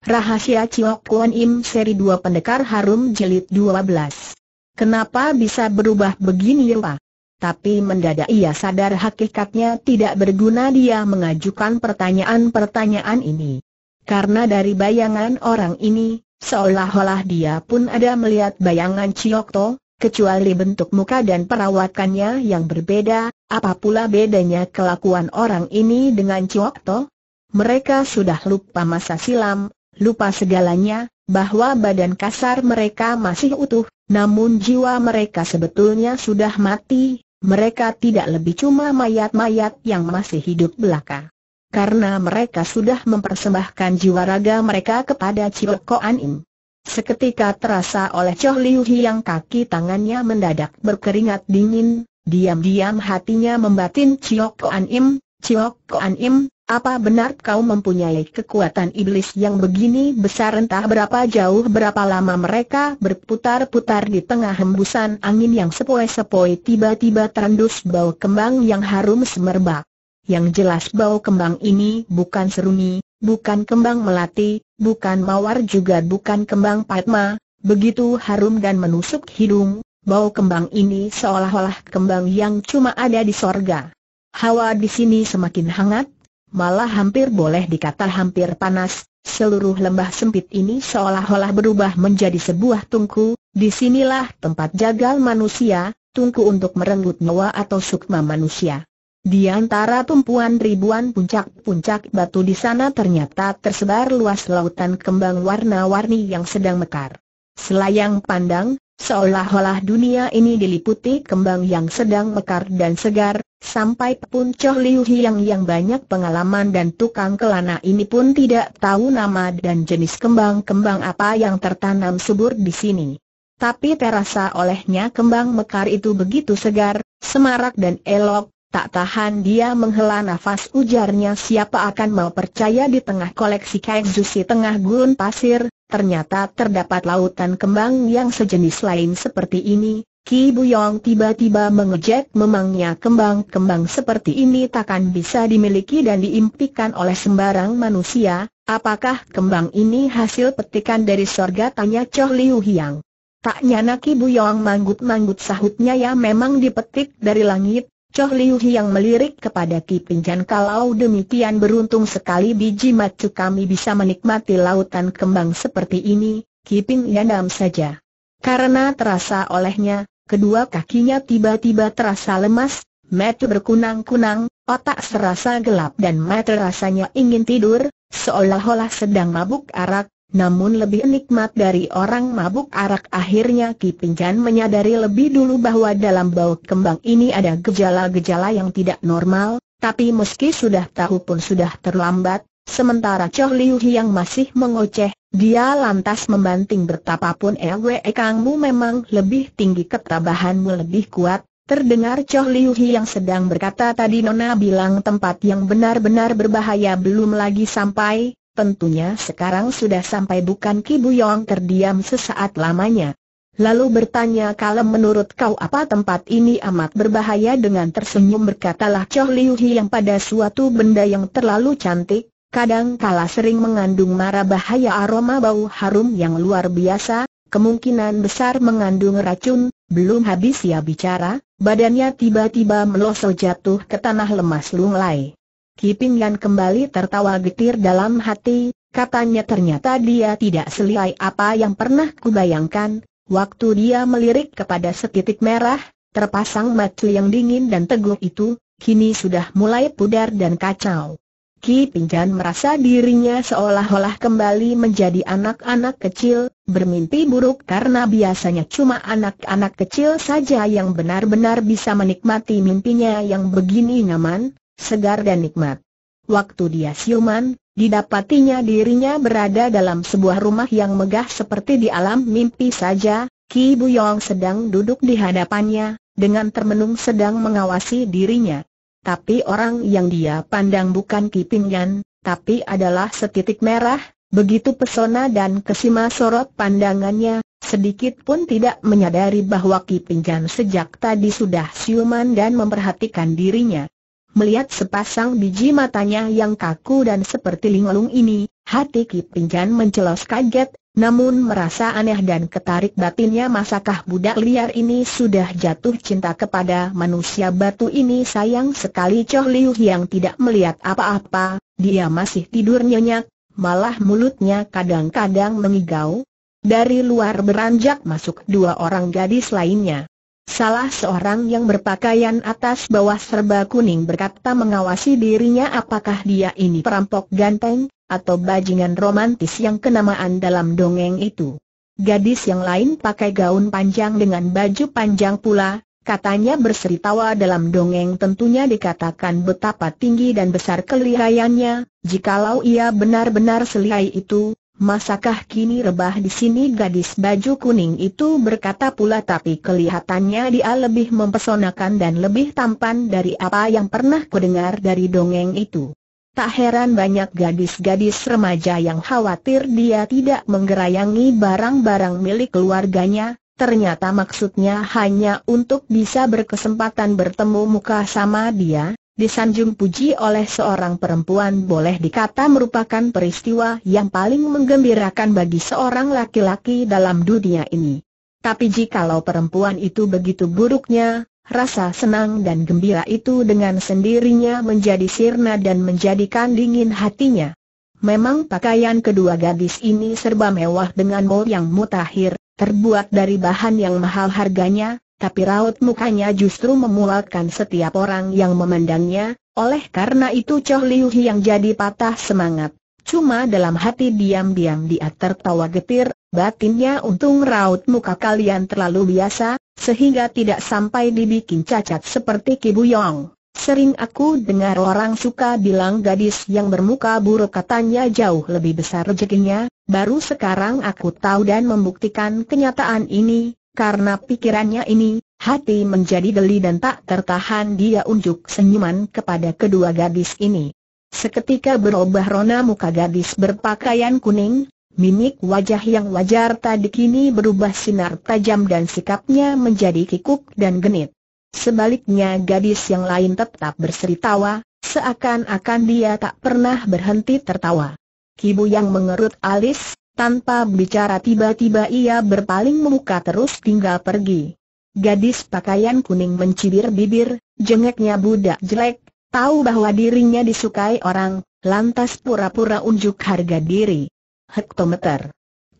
Rahasia Chiok Kuan Im seri 2 Pendekar Harum Jelit 12. Kenapa bisa berubah begini ya? Tapi mendadak ia sadar hakikatnya tidak berguna dia mengajukan pertanyaan-pertanyaan ini. Karena dari bayangan orang ini, seolah-olah dia pun ada melihat bayangan Chiok To, kecuali bentuk muka dan perawatannya yang berbeda, apa pula bedanya kelakuan orang ini dengan Chiok To? Mereka sudah lupa masa silam, lupa segalanya, bahwa badan kasar mereka masih utuh, namun jiwa mereka sebetulnya sudah mati, mereka tidak lebih cuma mayat-mayat yang masih hidup belaka. Karena mereka sudah mempersembahkan jiwa raga mereka kepada Cioko Im. Seketika terasa oleh Choh Liu yang kaki tangannya mendadak berkeringat dingin, diam-diam hatinya membatin Cioko Anim, Cioko Im. Apa benar kau mempunyai kekuatan iblis yang begini besar entah berapa jauh berapa lama mereka berputar-putar di tengah hembusan angin yang sepoi-sepoi tiba-tiba terendus bau kembang yang harum semerbak. Yang jelas bau kembang ini bukan seruni, bukan kembang melati, bukan mawar juga bukan kembang patma, begitu harum dan menusuk hidung, bau kembang ini seolah-olah kembang yang cuma ada di sorga. Hawa di sini semakin hangat, malah hampir boleh dikata hampir panas, seluruh lembah sempit ini seolah-olah berubah menjadi sebuah tungku, disinilah tempat jagal manusia, tungku untuk merenggut nyawa atau sukma manusia. Di antara tumpuan ribuan puncak-puncak batu di sana ternyata tersebar luas lautan kembang warna-warni yang sedang mekar. Selayang pandang, Seolah-olah dunia ini diliputi kembang yang sedang mekar dan segar, sampai pun Choh Liu Hiang yang banyak pengalaman dan tukang kelana ini pun tidak tahu nama dan jenis kembang-kembang apa yang tertanam subur di sini. Tapi terasa olehnya kembang mekar itu begitu segar, semarak dan elok, tak tahan dia menghela nafas ujarnya siapa akan mau percaya di tengah koleksi kain tengah gurun pasir, ternyata terdapat lautan kembang yang sejenis lain seperti ini, Ki Buyong tiba-tiba mengejek memangnya kembang-kembang seperti ini takkan bisa dimiliki dan diimpikan oleh sembarang manusia, apakah kembang ini hasil petikan dari sorga tanya Choh Liu Hiang. Tak nyana Ki Buyong manggut-manggut sahutnya ya memang dipetik dari langit, Choh Liu yang melirik kepada Ki Pinjan kalau demikian beruntung sekali biji macu kami bisa menikmati lautan kembang seperti ini, Ki Pincanam saja. Karena terasa olehnya, kedua kakinya tiba-tiba terasa lemas, mata berkunang-kunang, otak serasa gelap dan mata rasanya ingin tidur, seolah-olah sedang mabuk arak, namun lebih nikmat dari orang mabuk arak akhirnya Ki Pinjan menyadari lebih dulu bahwa dalam bau kembang ini ada gejala-gejala yang tidak normal, tapi meski sudah tahu pun sudah terlambat, sementara Choh Liu yang masih mengoceh, dia lantas membanting bertapapun Ewe Kangmu memang lebih tinggi ketabahanmu lebih kuat, Terdengar Choh Liu yang sedang berkata tadi Nona bilang tempat yang benar-benar berbahaya belum lagi sampai, tentunya sekarang sudah sampai bukan Ki Buyong terdiam sesaat lamanya. Lalu bertanya kalau menurut kau apa tempat ini amat berbahaya dengan tersenyum berkatalah Choh Liu yang pada suatu benda yang terlalu cantik, kadang kala sering mengandung mara bahaya aroma bau harum yang luar biasa, kemungkinan besar mengandung racun, belum habis ia bicara, badannya tiba-tiba meloso jatuh ke tanah lemas lunglai. Yan kembali tertawa getir dalam hati, katanya ternyata dia tidak seliai apa yang pernah kubayangkan, waktu dia melirik kepada setitik merah, terpasang mata yang dingin dan teguh itu, kini sudah mulai pudar dan kacau. Ki Pingjan merasa dirinya seolah-olah kembali menjadi anak-anak kecil, bermimpi buruk karena biasanya cuma anak-anak kecil saja yang benar-benar bisa menikmati mimpinya yang begini nyaman, segar dan nikmat. Waktu dia siuman, didapatinya dirinya berada dalam sebuah rumah yang megah seperti di alam mimpi saja, Ki Buyong sedang duduk di hadapannya, dengan termenung sedang mengawasi dirinya. Tapi orang yang dia pandang bukan Ki Pingyan, tapi adalah setitik merah, begitu pesona dan kesima sorot pandangannya, sedikit pun tidak menyadari bahwa Ki Pingyan sejak tadi sudah siuman dan memperhatikan dirinya. Melihat sepasang biji matanya yang kaku dan seperti linglung ini, hati Ki Pinjan mencelos kaget, namun merasa aneh dan ketarik batinnya masakah budak liar ini sudah jatuh cinta kepada manusia batu ini sayang sekali Choh Liu yang tidak melihat apa-apa, dia masih tidur nyenyak, malah mulutnya kadang-kadang mengigau. Dari luar beranjak masuk dua orang gadis lainnya. Salah seorang yang berpakaian atas bawah serba kuning berkata mengawasi dirinya apakah dia ini perampok ganteng, atau bajingan romantis yang kenamaan dalam dongeng itu. Gadis yang lain pakai gaun panjang dengan baju panjang pula, katanya berseri dalam dongeng tentunya dikatakan betapa tinggi dan besar kelihayannya, jikalau ia benar-benar selihai itu, Masakah kini rebah di sini gadis baju kuning itu berkata pula tapi kelihatannya dia lebih mempesonakan dan lebih tampan dari apa yang pernah kudengar dari dongeng itu. Tak heran banyak gadis-gadis remaja yang khawatir dia tidak menggerayangi barang-barang milik keluarganya, ternyata maksudnya hanya untuk bisa berkesempatan bertemu muka sama dia, disanjung puji oleh seorang perempuan boleh dikata merupakan peristiwa yang paling menggembirakan bagi seorang laki-laki dalam dunia ini. Tapi jikalau perempuan itu begitu buruknya, rasa senang dan gembira itu dengan sendirinya menjadi sirna dan menjadikan dingin hatinya. Memang pakaian kedua gadis ini serba mewah dengan mol yang mutakhir, terbuat dari bahan yang mahal harganya, tapi raut mukanya justru memulakan setiap orang yang memandangnya, oleh karena itu Choh Liu yang jadi patah semangat. Cuma dalam hati diam-diam dia tertawa getir, batinnya untung raut muka kalian terlalu biasa, sehingga tidak sampai dibikin cacat seperti Kibu Yong. Sering aku dengar orang suka bilang gadis yang bermuka buruk katanya jauh lebih besar rezekinya, baru sekarang aku tahu dan membuktikan kenyataan ini, karena pikirannya ini, hati menjadi geli dan tak tertahan dia unjuk senyuman kepada kedua gadis ini. Seketika berubah rona muka gadis berpakaian kuning, mimik wajah yang wajar tadi kini berubah sinar tajam dan sikapnya menjadi kikuk dan genit. Sebaliknya gadis yang lain tetap berseri tawa, seakan-akan dia tak pernah berhenti tertawa. Kibu yang mengerut alis, tanpa bicara tiba-tiba ia berpaling memuka terus tinggal pergi. Gadis pakaian kuning mencibir bibir, jengeknya budak jelek, tahu bahwa dirinya disukai orang, lantas pura-pura unjuk harga diri. Hektometer.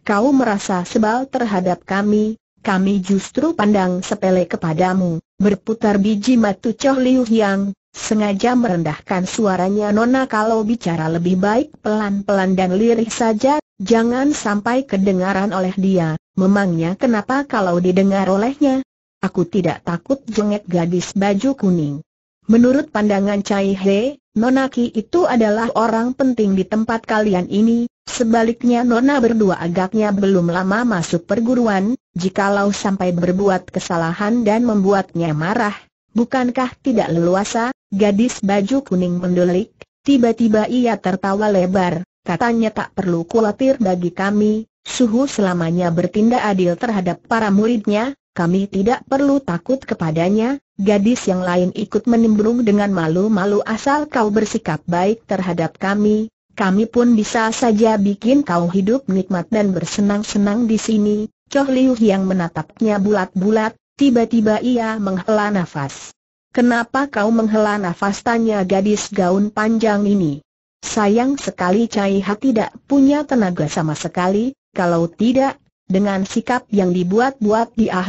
Kau merasa sebal terhadap kami, kami justru pandang sepele kepadamu, berputar biji matu Choh Liu Yang, sengaja merendahkan suaranya Nona kalau bicara lebih baik pelan-pelan dan lirih saja Jangan sampai kedengaran oleh dia, memangnya kenapa kalau didengar olehnya? Aku tidak takut jengek gadis baju kuning. Menurut pandangan Cai He, Nonaki itu adalah orang penting di tempat kalian ini, sebaliknya Nona berdua agaknya belum lama masuk perguruan, jikalau sampai berbuat kesalahan dan membuatnya marah, bukankah tidak leluasa? Gadis baju kuning mendelik, tiba-tiba ia tertawa lebar, Katanya tak perlu khawatir bagi kami, suhu selamanya bertindak adil terhadap para muridnya, kami tidak perlu takut kepadanya, gadis yang lain ikut menimbrung dengan malu-malu asal kau bersikap baik terhadap kami, kami pun bisa saja bikin kau hidup nikmat dan bersenang-senang di sini. Choh Liu yang menatapnya bulat-bulat, tiba-tiba ia menghela nafas. Kenapa kau menghela nafas tanya gadis gaun panjang ini? Sayang sekali Cai Ha tidak punya tenaga sama sekali, kalau tidak, dengan sikap yang dibuat-buat dia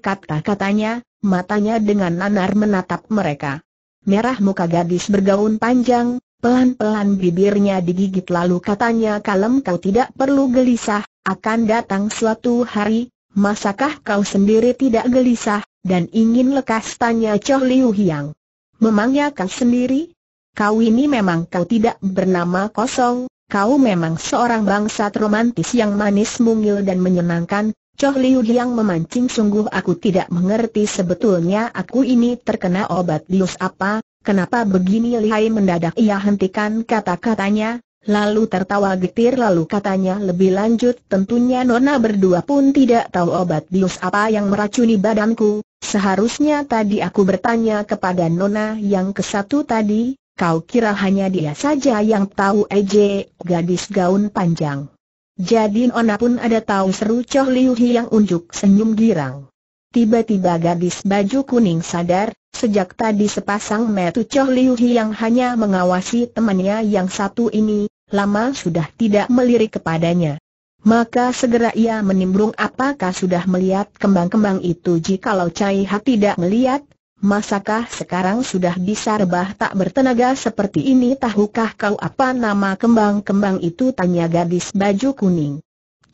kata-katanya, matanya dengan nanar menatap mereka. Merah muka gadis bergaun panjang, pelan-pelan bibirnya digigit lalu katanya kalem kau tidak perlu gelisah, akan datang suatu hari, masakah kau sendiri tidak gelisah, dan ingin lekas tanya Choh Liu Hiang. Memangnya kau sendiri? kau ini memang kau tidak bernama kosong, kau memang seorang bangsa romantis yang manis mungil dan menyenangkan, Choh Liu yang memancing sungguh aku tidak mengerti sebetulnya aku ini terkena obat bius apa, kenapa begini lihai mendadak ia hentikan kata-katanya, Lalu tertawa getir lalu katanya lebih lanjut tentunya Nona berdua pun tidak tahu obat bius apa yang meracuni badanku Seharusnya tadi aku bertanya kepada Nona yang ke satu tadi Kau kira hanya dia saja yang tahu ej, gadis gaun panjang. Jadi Nona pun ada tahu seru Choh Liu yang unjuk senyum girang. Tiba-tiba gadis baju kuning sadar, sejak tadi sepasang metu Choh Liu yang hanya mengawasi temannya yang satu ini, lama sudah tidak melirik kepadanya. Maka segera ia menimbrung apakah sudah melihat kembang-kembang itu jikalau Cai Ha tidak melihat, Masakah sekarang sudah bisa rebah tak bertenaga seperti ini tahukah kau apa nama kembang-kembang itu tanya gadis baju kuning.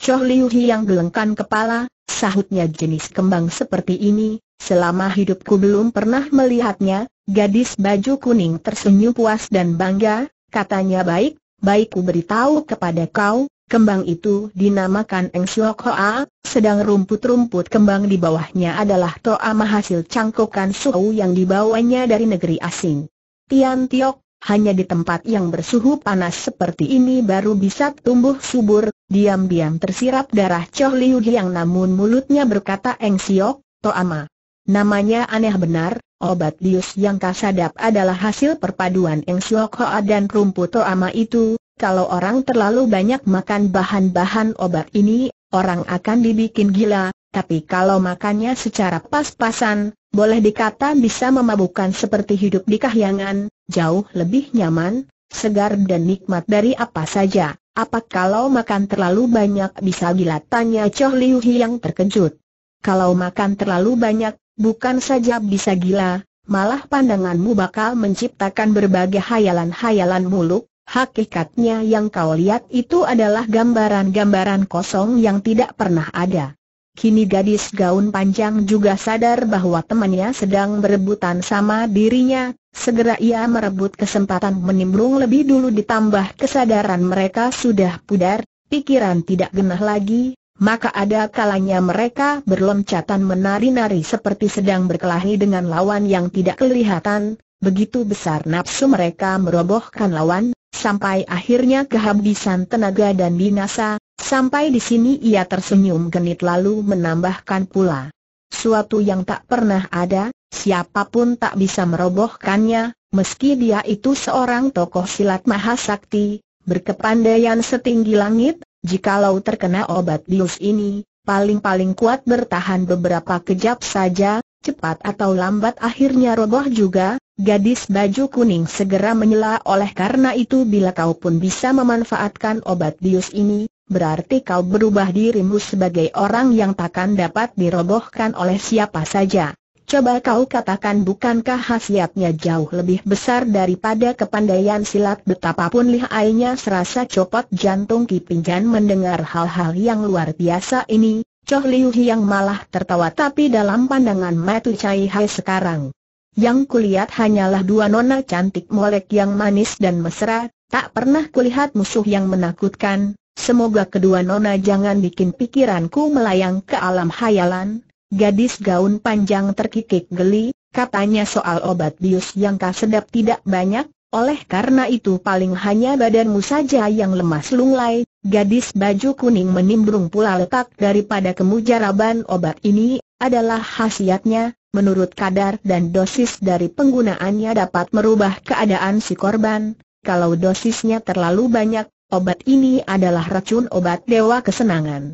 Choh Liu yang gelengkan kepala, sahutnya jenis kembang seperti ini, selama hidupku belum pernah melihatnya, gadis baju kuning tersenyum puas dan bangga, katanya baik, baik ku beritahu kepada kau, Kembang itu dinamakan Eng Siok Hoa, sedang rumput-rumput kembang di bawahnya adalah toa Mahasil cangkokan suhu yang dibawanya dari negeri asing. Tian Tiok, hanya di tempat yang bersuhu panas seperti ini baru bisa tumbuh subur, diam-diam tersirap darah Choh Liu Hiang namun mulutnya berkata Eng Siok, Toama. Namanya aneh benar, obat lius yang kasadap adalah hasil perpaduan Eng Siok Hoa dan rumput Toa Toama itu, kalau orang terlalu banyak makan bahan-bahan obat ini, orang akan dibikin gila, tapi kalau makannya secara pas-pasan, boleh dikata bisa memabukkan seperti hidup di kahyangan, jauh lebih nyaman, segar dan nikmat dari apa saja. Apa kalau makan terlalu banyak bisa gila? Tanya Choh Liu yang terkejut. Kalau makan terlalu banyak, bukan saja bisa gila, malah pandanganmu bakal menciptakan berbagai hayalan-hayalan muluk, Hakikatnya yang kau lihat itu adalah gambaran-gambaran kosong yang tidak pernah ada. Kini gadis gaun panjang juga sadar bahwa temannya sedang berebutan sama dirinya, segera ia merebut kesempatan menimbrung lebih dulu ditambah kesadaran mereka sudah pudar, pikiran tidak genah lagi, maka ada kalanya mereka berloncatan menari-nari seperti sedang berkelahi dengan lawan yang tidak kelihatan, begitu besar nafsu mereka merobohkan lawan, sampai akhirnya kehabisan tenaga dan binasa, sampai di sini ia tersenyum genit lalu menambahkan pula. Suatu yang tak pernah ada, siapapun tak bisa merobohkannya, meski dia itu seorang tokoh silat mahasakti, berkepandaian setinggi langit, jikalau terkena obat bius ini, paling-paling kuat bertahan beberapa kejap saja, Cepat atau lambat akhirnya roboh juga, gadis baju kuning segera menyela oleh karena itu bila kau pun bisa memanfaatkan obat bius ini, berarti kau berubah dirimu sebagai orang yang takkan dapat dirobohkan oleh siapa saja. Coba kau katakan bukankah khasiatnya jauh lebih besar daripada kepandaian silat betapapun lihainya serasa copot jantung Kipinjan mendengar hal-hal yang luar biasa ini, Choh Liu Hiang malah tertawa tapi dalam pandangan Matu Chai Hai sekarang. Yang kulihat hanyalah dua nona cantik molek yang manis dan mesra, tak pernah kulihat musuh yang menakutkan, semoga kedua nona jangan bikin pikiranku melayang ke alam hayalan. Gadis gaun panjang terkikik geli, katanya soal obat bius yang kah sedap tidak banyak, oleh karena itu paling hanya badanmu saja yang lemas lunglai, Gadis baju kuning menimbrung pula letak daripada kemujaraban obat ini, adalah khasiatnya, menurut kadar dan dosis dari penggunaannya dapat merubah keadaan si korban, kalau dosisnya terlalu banyak, obat ini adalah racun obat dewa kesenangan.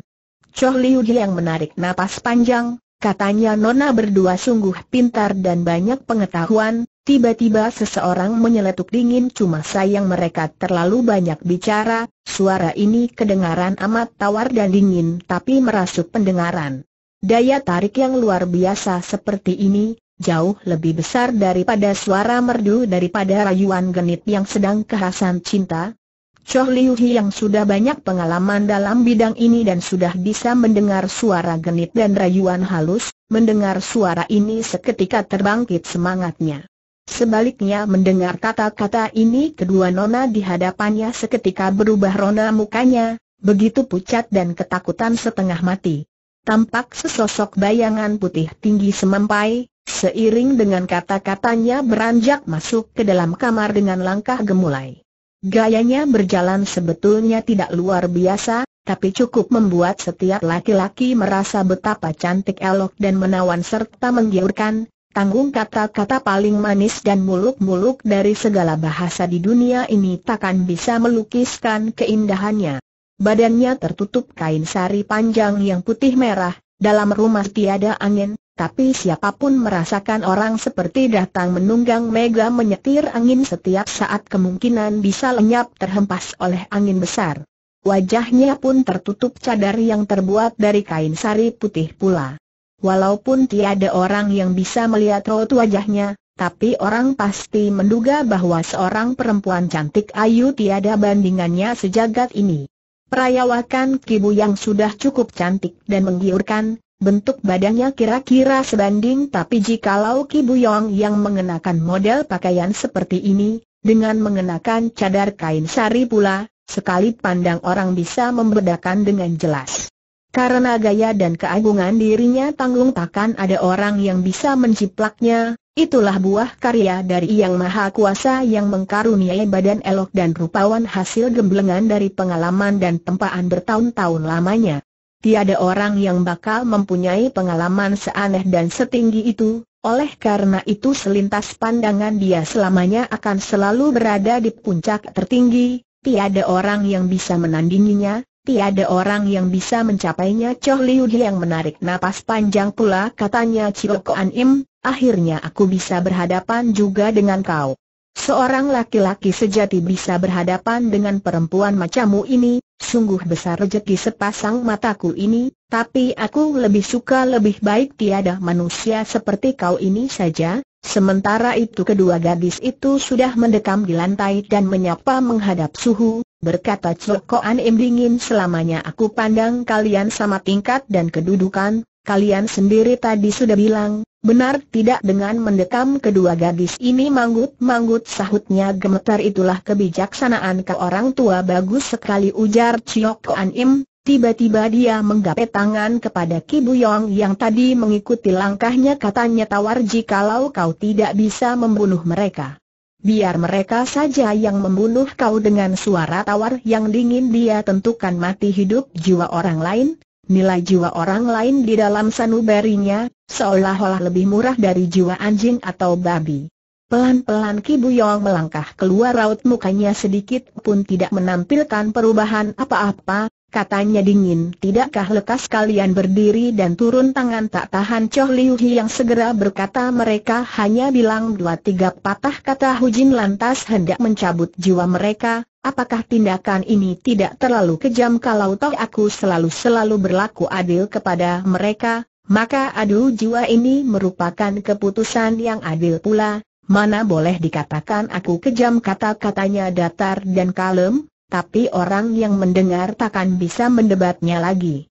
Choh Liu yang menarik napas panjang, katanya Nona berdua sungguh pintar dan banyak pengetahuan, Tiba-tiba seseorang menyeletuk dingin cuma sayang mereka terlalu banyak bicara, suara ini kedengaran amat tawar dan dingin tapi merasuk pendengaran. Daya tarik yang luar biasa seperti ini, jauh lebih besar daripada suara merdu daripada rayuan genit yang sedang kehasan cinta. Choh Liu Hi yang sudah banyak pengalaman dalam bidang ini dan sudah bisa mendengar suara genit dan rayuan halus, mendengar suara ini seketika terbangkit semangatnya. Sebaliknya mendengar kata-kata ini kedua nona di hadapannya seketika berubah rona mukanya, begitu pucat dan ketakutan setengah mati. Tampak sesosok bayangan putih tinggi semampai, seiring dengan kata-katanya beranjak masuk ke dalam kamar dengan langkah gemulai. Gayanya berjalan sebetulnya tidak luar biasa, tapi cukup membuat setiap laki-laki merasa betapa cantik elok dan menawan serta menggiurkan, Tanggung kata-kata paling manis dan muluk-muluk dari segala bahasa di dunia ini takkan bisa melukiskan keindahannya. Badannya tertutup kain sari panjang yang putih merah, dalam rumah tiada angin, tapi siapapun merasakan orang seperti datang menunggang mega menyetir angin setiap saat kemungkinan bisa lenyap terhempas oleh angin besar. Wajahnya pun tertutup cadar yang terbuat dari kain sari putih pula. Walaupun tiada orang yang bisa melihat raut wajahnya, tapi orang pasti menduga bahwa seorang perempuan cantik ayu tiada bandingannya sejagat ini. Perayawakan kibu yang sudah cukup cantik dan menggiurkan, bentuk badannya kira-kira sebanding tapi jikalau kibu yong yang mengenakan model pakaian seperti ini, dengan mengenakan cadar kain sari pula, sekali pandang orang bisa membedakan dengan jelas. Karena gaya dan keagungan dirinya tanggung takkan ada orang yang bisa menciplaknya, itulah buah karya dari Yang Maha Kuasa yang mengkaruniai badan elok dan rupawan hasil gemblengan dari pengalaman dan tempaan bertahun-tahun lamanya. Tiada orang yang bakal mempunyai pengalaman seaneh dan setinggi itu, oleh karena itu selintas pandangan dia selamanya akan selalu berada di puncak tertinggi, tiada orang yang bisa menandinginya, Tiada orang yang bisa mencapainya Choh Liu yang menarik napas panjang pula katanya Chio Koan Im, akhirnya aku bisa berhadapan juga dengan kau. Seorang laki-laki sejati bisa berhadapan dengan perempuan macammu ini, sungguh besar rezeki sepasang mataku ini, tapi aku lebih suka lebih baik tiada manusia seperti kau ini saja, Sementara itu kedua gadis itu sudah mendekam di lantai dan menyapa menghadap suhu, berkata Cokoan Im dingin selamanya aku pandang kalian sama tingkat dan kedudukan, kalian sendiri tadi sudah bilang, benar tidak dengan mendekam kedua gadis ini manggut-manggut sahutnya gemetar itulah kebijaksanaan ke orang tua bagus sekali ujar Cokoan Im, tiba-tiba dia menggapai tangan kepada Ki Buyong yang tadi mengikuti langkahnya katanya tawar jikalau kau tidak bisa membunuh mereka. Biar mereka saja yang membunuh kau dengan suara tawar yang dingin dia tentukan mati hidup jiwa orang lain, nilai jiwa orang lain di dalam sanubarinya, seolah-olah lebih murah dari jiwa anjing atau babi. Pelan-pelan Ki Buyong melangkah keluar raut mukanya sedikit pun tidak menampilkan perubahan apa-apa, katanya dingin. Tidakkah lekas kalian berdiri dan turun tangan tak tahan Choh Liu Hi yang segera berkata mereka hanya bilang dua tiga patah kata Hu Jin lantas hendak mencabut jiwa mereka, Apakah tindakan ini tidak terlalu kejam kalau toh aku selalu-selalu berlaku adil kepada mereka, maka adu jiwa ini merupakan keputusan yang adil pula, Mana boleh dikatakan aku kejam kata-katanya datar dan kalem, tapi orang yang mendengar takkan bisa mendebatnya lagi.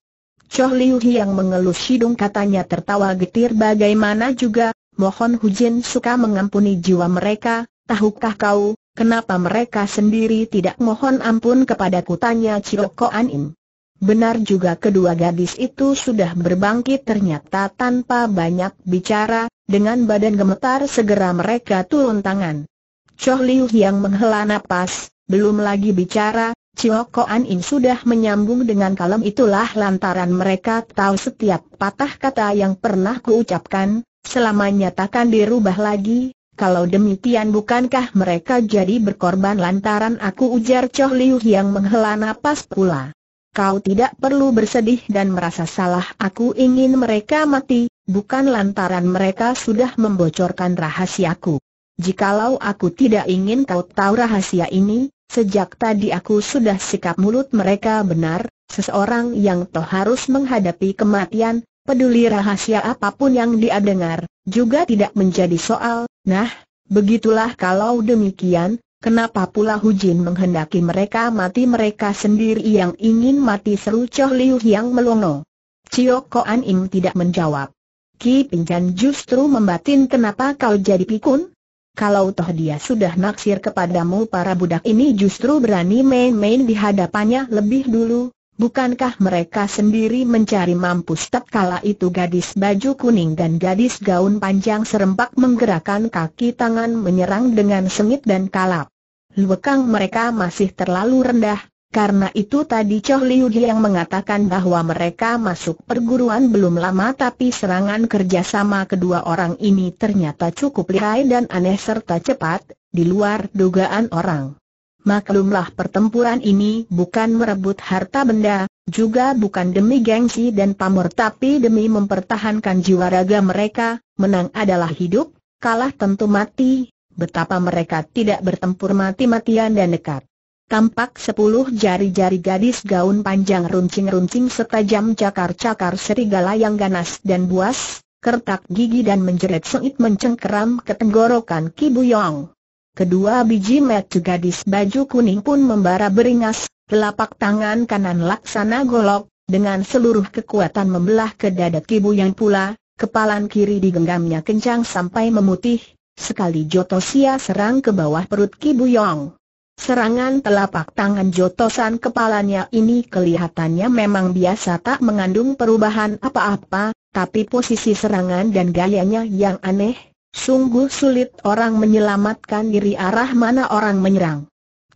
Choh Liu yang mengelus hidung katanya tertawa getir bagaimana juga, mohon Hujin suka mengampuni jiwa mereka, tahukah kau, kenapa mereka sendiri tidak mohon ampun kepada kutanya Ciro Koan In. Benar juga kedua gadis itu sudah berbangkit ternyata tanpa banyak bicara, dengan badan gemetar segera mereka turun tangan. Choh Liu yang menghela napas, belum lagi bicara, Chio An In sudah menyambung dengan kalem itulah lantaran mereka tahu setiap patah kata yang pernah kuucapkan, selamanya takkan dirubah lagi, kalau demikian bukankah mereka jadi berkorban lantaran aku ujar Choh Liu yang menghela napas pula. Kau tidak perlu bersedih dan merasa salah aku ingin mereka mati, bukan lantaran mereka sudah membocorkan rahasiaku. Jikalau aku tidak ingin kau tahu rahasia ini, sejak tadi aku sudah sikap mulut mereka benar, seseorang yang toh harus menghadapi kematian, peduli rahasia apapun yang dia dengar, juga tidak menjadi soal, nah, begitulah kalau demikian, Kenapa pula Hujin menghendaki mereka mati mereka sendiri yang ingin mati seru Choh Liu yang melongo? Cio Koan Im tidak menjawab. Ki Pinjan justru membatin kenapa kau jadi pikun? Kalau toh dia sudah naksir kepadamu para budak ini justru berani main-main di hadapannya lebih dulu, bukankah mereka sendiri mencari mampus kala itu gadis baju kuning dan gadis gaun panjang serempak menggerakkan kaki tangan menyerang dengan sengit dan kalap. Luekang mereka masih terlalu rendah, karena itu tadi Choh Liu yang mengatakan bahwa mereka masuk perguruan belum lama tapi serangan kerjasama kedua orang ini ternyata cukup lihai dan aneh serta cepat, di luar dugaan orang. Maklumlah pertempuran ini bukan merebut harta benda, juga bukan demi gengsi dan pamor tapi demi mempertahankan jiwa raga mereka, menang adalah hidup, kalah tentu mati, betapa mereka tidak bertempur mati-matian dan dekat. Tampak sepuluh jari-jari gadis gaun panjang runcing-runcing setajam cakar-cakar serigala yang ganas dan buas, kertak gigi dan menjerit sengit mencengkeram ke tenggorokan kibuyong. Kedua biji metu gadis baju kuning pun membara beringas, telapak tangan kanan laksana golok, dengan seluruh kekuatan membelah ke dada kibuyang pula, kepalan kiri digenggamnya kencang sampai memutih, Sekali Jotosia serang ke bawah perut Ki Buyong. Serangan telapak tangan jotosan kepalanya ini kelihatannya memang biasa tak mengandung perubahan apa-apa, tapi posisi serangan dan gayanya yang aneh, sungguh sulit orang menyelamatkan diri arah mana orang menyerang.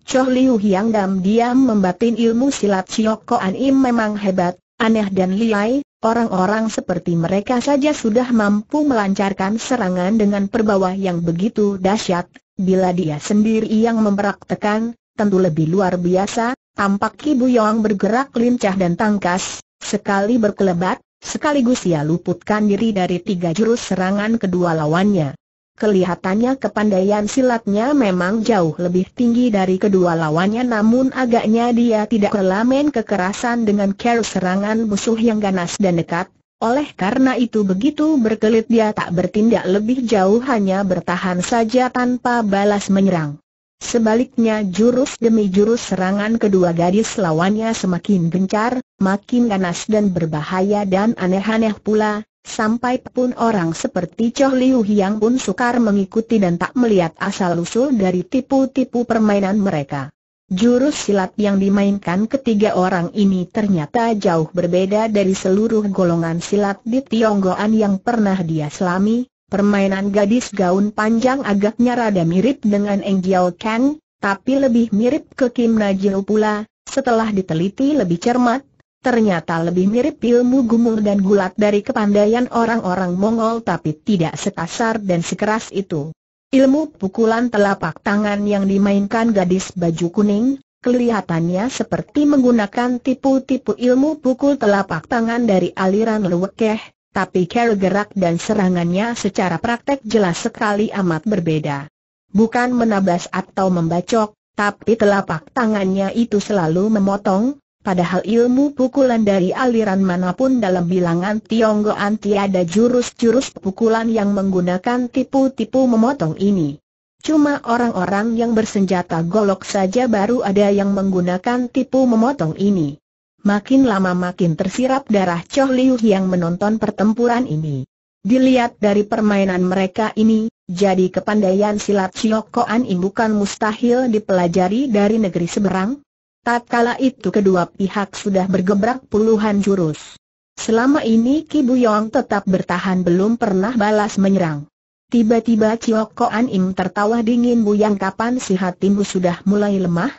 Choh Liu Hyang Dam diam membatin ilmu silat Chiok Koan Im memang hebat, aneh dan liai, Orang-orang seperti mereka saja sudah mampu melancarkan serangan dengan perbawa yang begitu dahsyat, bila dia sendiri yang mempraktekan, tentu lebih luar biasa, tampak Kibu Yong bergerak lincah dan tangkas, sekali berkelebat, sekaligus ia luputkan diri dari tiga jurus serangan kedua lawannya. Kelihatannya kepandaian silatnya memang jauh lebih tinggi dari kedua lawannya namun agaknya dia tidak relamen kekerasan dengan care serangan musuh yang ganas dan dekat. Oleh karena itu begitu berkelit dia tak bertindak lebih jauh hanya bertahan saja tanpa balas menyerang. Sebaliknya jurus demi jurus serangan kedua gadis lawannya semakin gencar, makin ganas dan berbahaya dan aneh-aneh pula, Sampai pun orang seperti Choh Liu Hiang pun sukar mengikuti dan tak melihat asal-usul dari tipu-tipu permainan mereka. Jurus silat yang dimainkan ketiga orang ini ternyata jauh berbeda dari seluruh golongan silat di Tionggoan yang pernah dia selami. Permainan gadis gaun panjang agaknya rada mirip dengan Eng Jiao Kang, tapi lebih mirip ke Kim Najiu pula. Setelah diteliti lebih cermat, ternyata lebih mirip ilmu gumul dan gulat dari kepandaian orang-orang Mongol tapi tidak sekasar dan sekeras itu. Ilmu pukulan telapak tangan yang dimainkan gadis baju kuning, kelihatannya seperti menggunakan tipu-tipu ilmu pukul telapak tangan dari aliran lewekeh, tapi cara gerak dan serangannya secara praktek jelas sekali amat berbeda. Bukan menabas atau membacok, tapi telapak tangannya itu selalu memotong, Padahal ilmu pukulan dari aliran manapun dalam bilangan Tionggoan tiada jurus-jurus pukulan yang menggunakan tipu-tipu memotong ini. Cuma orang-orang yang bersenjata golok saja baru ada yang menggunakan tipu memotong ini. Makin lama makin tersirap darah Choh Liu yang menonton pertempuran ini. Dilihat dari permainan mereka ini, jadi kepandaian silat Ciokoan ini bukan mustahil dipelajari dari negeri seberang, Tatkala itu kedua pihak sudah bergebrak puluhan jurus. Selama ini Ki Buyong tetap bertahan belum pernah balas menyerang. Tiba-tiba Ko An Im tertawa dingin Buyang kapan si hatimu sudah mulai lemah?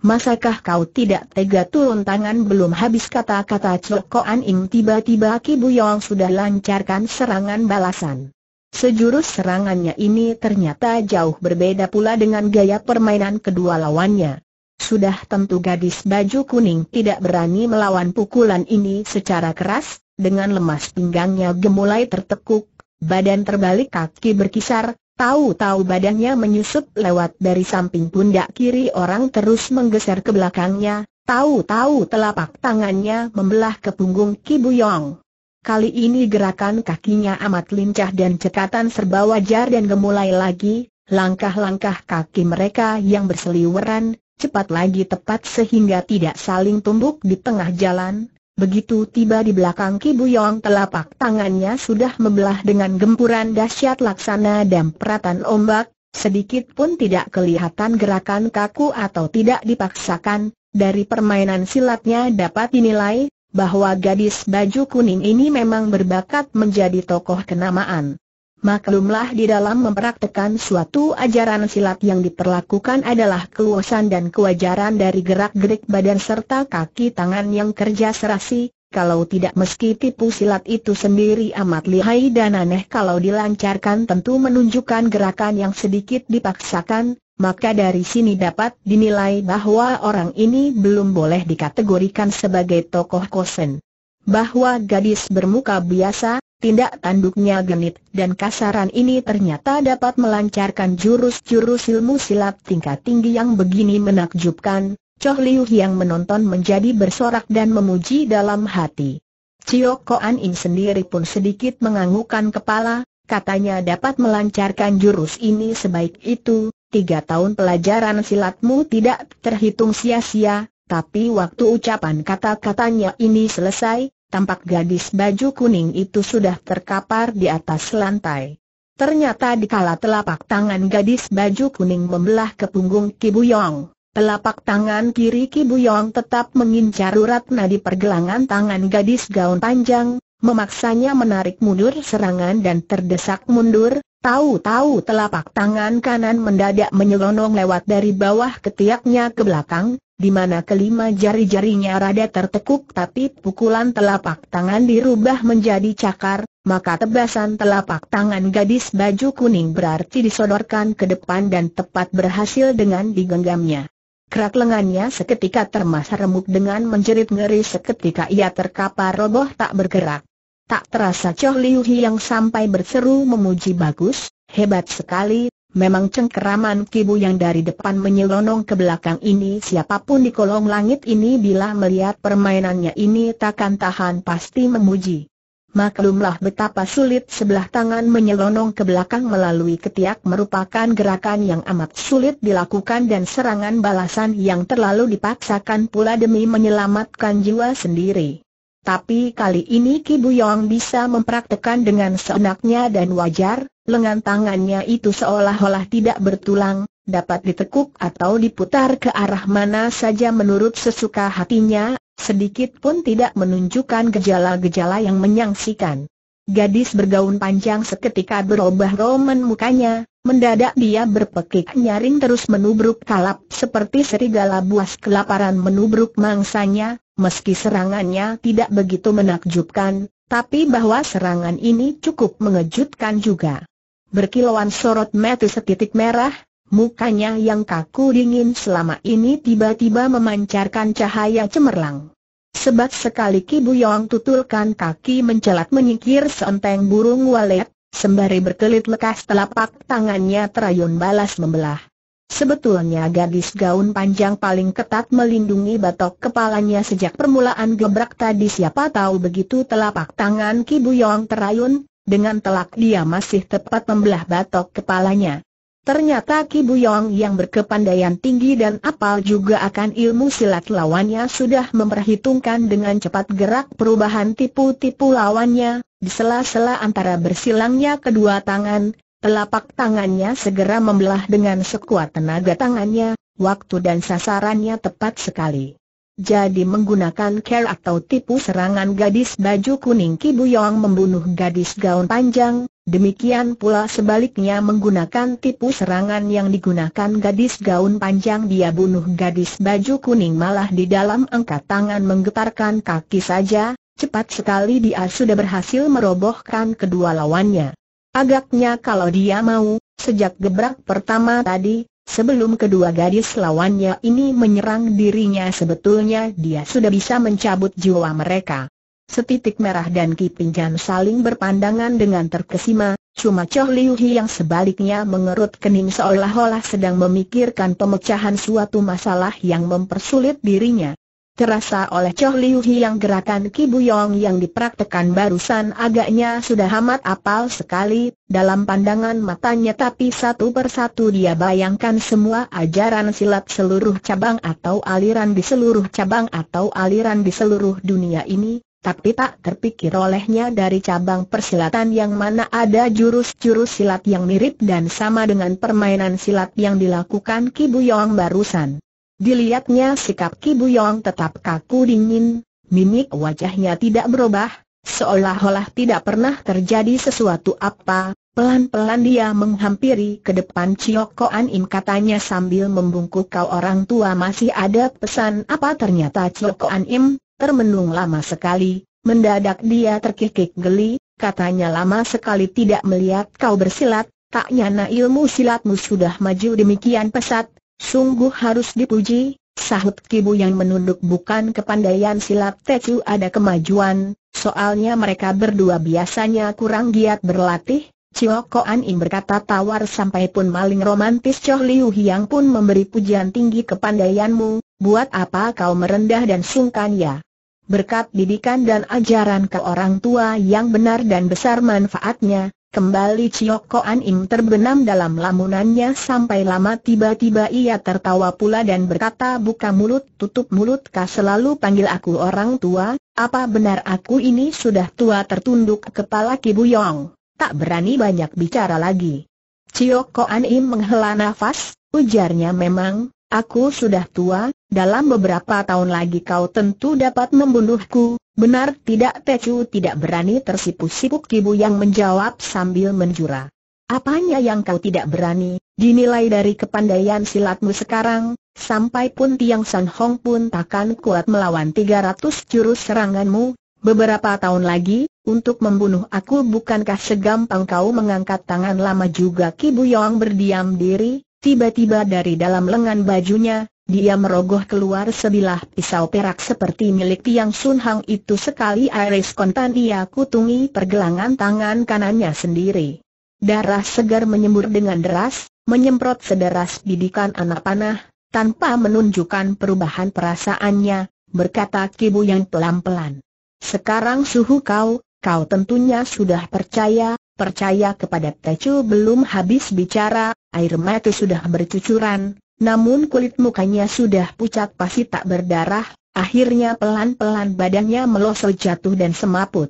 Masakah kau tidak tega turun tangan belum habis kata-kata Ko An Im tiba-tiba Ki Buyong sudah lancarkan serangan balasan. Sejurus serangannya ini ternyata jauh berbeda pula dengan gaya permainan kedua lawannya. Sudah tentu gadis baju kuning tidak berani melawan pukulan ini secara keras, dengan lemas pinggangnya gemulai tertekuk, badan terbalik kaki berkisar, tahu-tahu badannya menyusup lewat dari samping pundak kiri orang terus menggeser ke belakangnya, tahu-tahu telapak tangannya membelah ke punggung Kibuyong. Kali ini gerakan kakinya amat lincah dan cekatan serba wajar dan gemulai lagi, Langkah-langkah kaki mereka yang berseliweran, cepat lagi tepat sehingga tidak saling tumbuk di tengah jalan. Begitu tiba di belakang Ki Buyong telapak tangannya sudah membelah dengan gempuran dahsyat laksana dan peratan ombak, sedikit pun tidak kelihatan gerakan kaku atau tidak dipaksakan, dari permainan silatnya dapat dinilai, bahwa gadis baju kuning ini memang berbakat menjadi tokoh kenamaan. Maklumlah di dalam mempraktekan suatu ajaran silat yang diperlakukan adalah keluasan dan kewajaran dari gerak-gerik badan serta kaki tangan yang kerja serasi, kalau tidak meski tipu silat itu sendiri amat lihai dan aneh kalau dilancarkan tentu menunjukkan gerakan yang sedikit dipaksakan, maka dari sini dapat dinilai bahwa orang ini belum boleh dikategorikan sebagai tokoh kosen. Bahwa gadis bermuka biasa, tindak tanduknya genit dan kasaran ini ternyata dapat melancarkan jurus-jurus ilmu silat tingkat tinggi yang begini menakjubkan, Choh Liu yang menonton menjadi bersorak dan memuji dalam hati. Cio Koan In sendiri pun sedikit menganggukkan kepala, katanya dapat melancarkan jurus ini sebaik itu, tiga tahun pelajaran silatmu tidak terhitung sia-sia, tapi waktu ucapan kata-katanya ini selesai, tampak gadis baju kuning itu sudah terkapar di atas lantai. Ternyata di kala telapak tangan gadis baju kuning membelah ke punggung Kibuyong, telapak tangan kiri Kibuyong tetap mengincar urat nadi pergelangan tangan gadis gaun panjang, memaksanya menarik mundur serangan dan terdesak mundur, Tahu-tahu telapak tangan kanan mendadak menyelonong lewat dari bawah ketiaknya ke belakang, di mana kelima jari-jarinya rada tertekuk tapi pukulan telapak tangan dirubah menjadi cakar, maka tebasan telapak tangan gadis baju kuning berarti disodorkan ke depan dan tepat berhasil dengan digenggamnya. Kerak lengannya seketika termasa remuk dengan menjerit ngeri seketika ia terkapar roboh tak bergerak. Tak terasa Choh Liu yang sampai berseru memuji bagus, hebat sekali, memang cengkeraman kibu yang dari depan menyelonong ke belakang ini siapapun di kolong langit ini bila melihat permainannya ini takkan tahan pasti memuji. Maklumlah betapa sulit sebelah tangan menyelonong ke belakang melalui ketiak merupakan gerakan yang amat sulit dilakukan dan serangan balasan yang terlalu dipaksakan pula demi menyelamatkan jiwa sendiri. Tapi kali ini Ki Buyong bisa mempraktekan dengan seenaknya dan wajar, lengan tangannya itu seolah-olah tidak bertulang, dapat ditekuk atau diputar ke arah mana saja menurut sesuka hatinya, sedikit pun tidak menunjukkan gejala-gejala yang menyangsikan. Gadis bergaun panjang seketika berubah roman mukanya, mendadak dia berpekik nyaring terus menubruk kalap seperti serigala buas kelaparan menubruk mangsanya, Meski serangannya tidak begitu menakjubkan, tapi bahwa serangan ini cukup mengejutkan juga. Berkilauan sorot mata setitik merah, mukanya yang kaku dingin selama ini tiba-tiba memancarkan cahaya cemerlang. Sebab sekali Ki Buyong tutulkan kaki mencelat menyingkir seenteng burung walet, sembari berkelit lekas telapak tangannya terayun balas membelah. Sebetulnya gadis gaun panjang paling ketat melindungi batok kepalanya sejak permulaan gebrak tadi siapa tahu begitu telapak tangan Ki Buyong terayun, dengan telak dia masih tepat membelah batok kepalanya. Ternyata Ki Buyong yang berkepandaian tinggi dan apal juga akan ilmu silat lawannya sudah memperhitungkan dengan cepat gerak perubahan tipu-tipu lawannya, di sela-sela antara bersilangnya kedua tangan, Telapak tangannya segera membelah dengan sekuat tenaga tangannya, waktu dan sasarannya tepat sekali. Jadi menggunakan care atau tipu serangan gadis baju kuning kibu Yong membunuh gadis gaun panjang, demikian pula sebaliknya menggunakan tipu serangan yang digunakan gadis gaun panjang dia bunuh gadis baju kuning malah di dalam angkat tangan menggetarkan kaki saja, cepat sekali dia sudah berhasil merobohkan kedua lawannya. Agaknya kalau dia mau, sejak gebrak pertama tadi, sebelum kedua gadis lawannya ini menyerang dirinya sebetulnya dia sudah bisa mencabut jiwa mereka. Setitik merah dan Kipinjan saling berpandangan dengan terkesima, cuma Choh Liu Hi yang sebaliknya mengerut kening seolah-olah sedang memikirkan pemecahan suatu masalah yang mempersulit dirinya. Terasa oleh Choh Liu yang gerakan Kibuyong yang dipraktekan barusan agaknya sudah amat apal sekali, dalam pandangan matanya tapi satu persatu dia bayangkan semua ajaran silat seluruh cabang atau aliran di seluruh cabang atau aliran di seluruh dunia ini, tapi tak terpikir olehnya dari cabang persilatan yang mana ada jurus-jurus silat yang mirip dan sama dengan permainan silat yang dilakukan Kibuyong barusan. Dilihatnya sikap Ki Buyong tetap kaku dingin, mimik wajahnya tidak berubah, seolah-olah tidak pernah terjadi sesuatu apa. Pelan-pelan dia menghampiri ke depan Cioko An Im katanya sambil membungkuk kau orang tua masih ada pesan apa ternyata Cioko An Im, termenung lama sekali, mendadak dia terkikik geli, katanya lama sekali tidak melihat kau bersilat, tak nyana ilmu silatmu sudah maju demikian pesat, Sungguh harus dipuji, sahut Kibu yang menunduk bukan kepandaian silat Tecu ada kemajuan, soalnya mereka berdua biasanya kurang giat berlatih, Cio Ko An Im berkata tawar sampai pun maling romantis Cio Liu Hiang pun memberi pujian tinggi kepandaianmu, buat apa kau merendah dan sungkan ya? Berkat didikan dan ajaran ke orang tua yang benar dan besar manfaatnya, Kembali Cioko Im terbenam dalam lamunannya sampai lama tiba-tiba ia tertawa pula dan berkata buka mulut tutup mulut kah selalu panggil aku orang tua, apa benar aku ini sudah tua tertunduk kepala Kibuyong, tak berani banyak bicara lagi. Cioko Im menghela nafas, ujarnya memang, aku sudah tua, dalam beberapa tahun lagi kau tentu dapat membunuhku, Benar tidak Pecu tidak berani tersipu-sipu Kibu yang menjawab sambil menjura. Apanya yang kau tidak berani, dinilai dari kepandaian silatmu sekarang, sampai pun Tiang San Hong pun takkan kuat melawan 300 jurus seranganmu, beberapa tahun lagi, untuk membunuh aku bukankah segampang kau mengangkat tangan lama juga Kibu Yong berdiam diri, tiba-tiba dari dalam lengan bajunya, dia merogoh keluar sebilah pisau perak seperti milik Tiang Sun Hang itu sekali Iris kontan ia kutungi pergelangan tangan kanannya sendiri. Darah segar menyembur dengan deras, menyemprot sederas bidikan anak panah, tanpa menunjukkan perubahan perasaannya, berkata Kibu yang pelan-pelan. Sekarang suhu kau, kau tentunya sudah percaya, percaya kepada Tecu belum habis bicara, air mata sudah bercucuran, namun kulit mukanya sudah pucat pasti tak berdarah, akhirnya pelan-pelan badannya melosot jatuh dan semaput.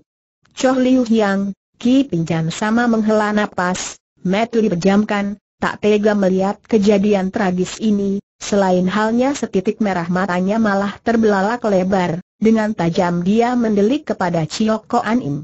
Choh Liu Yang, Ki Pinjan sama menghela napas, metu diperjamkan, tak tega melihat kejadian tragis ini, selain halnya setitik merah matanya malah terbelalak lebar, dengan tajam dia mendelik kepada Chiok Koan Im.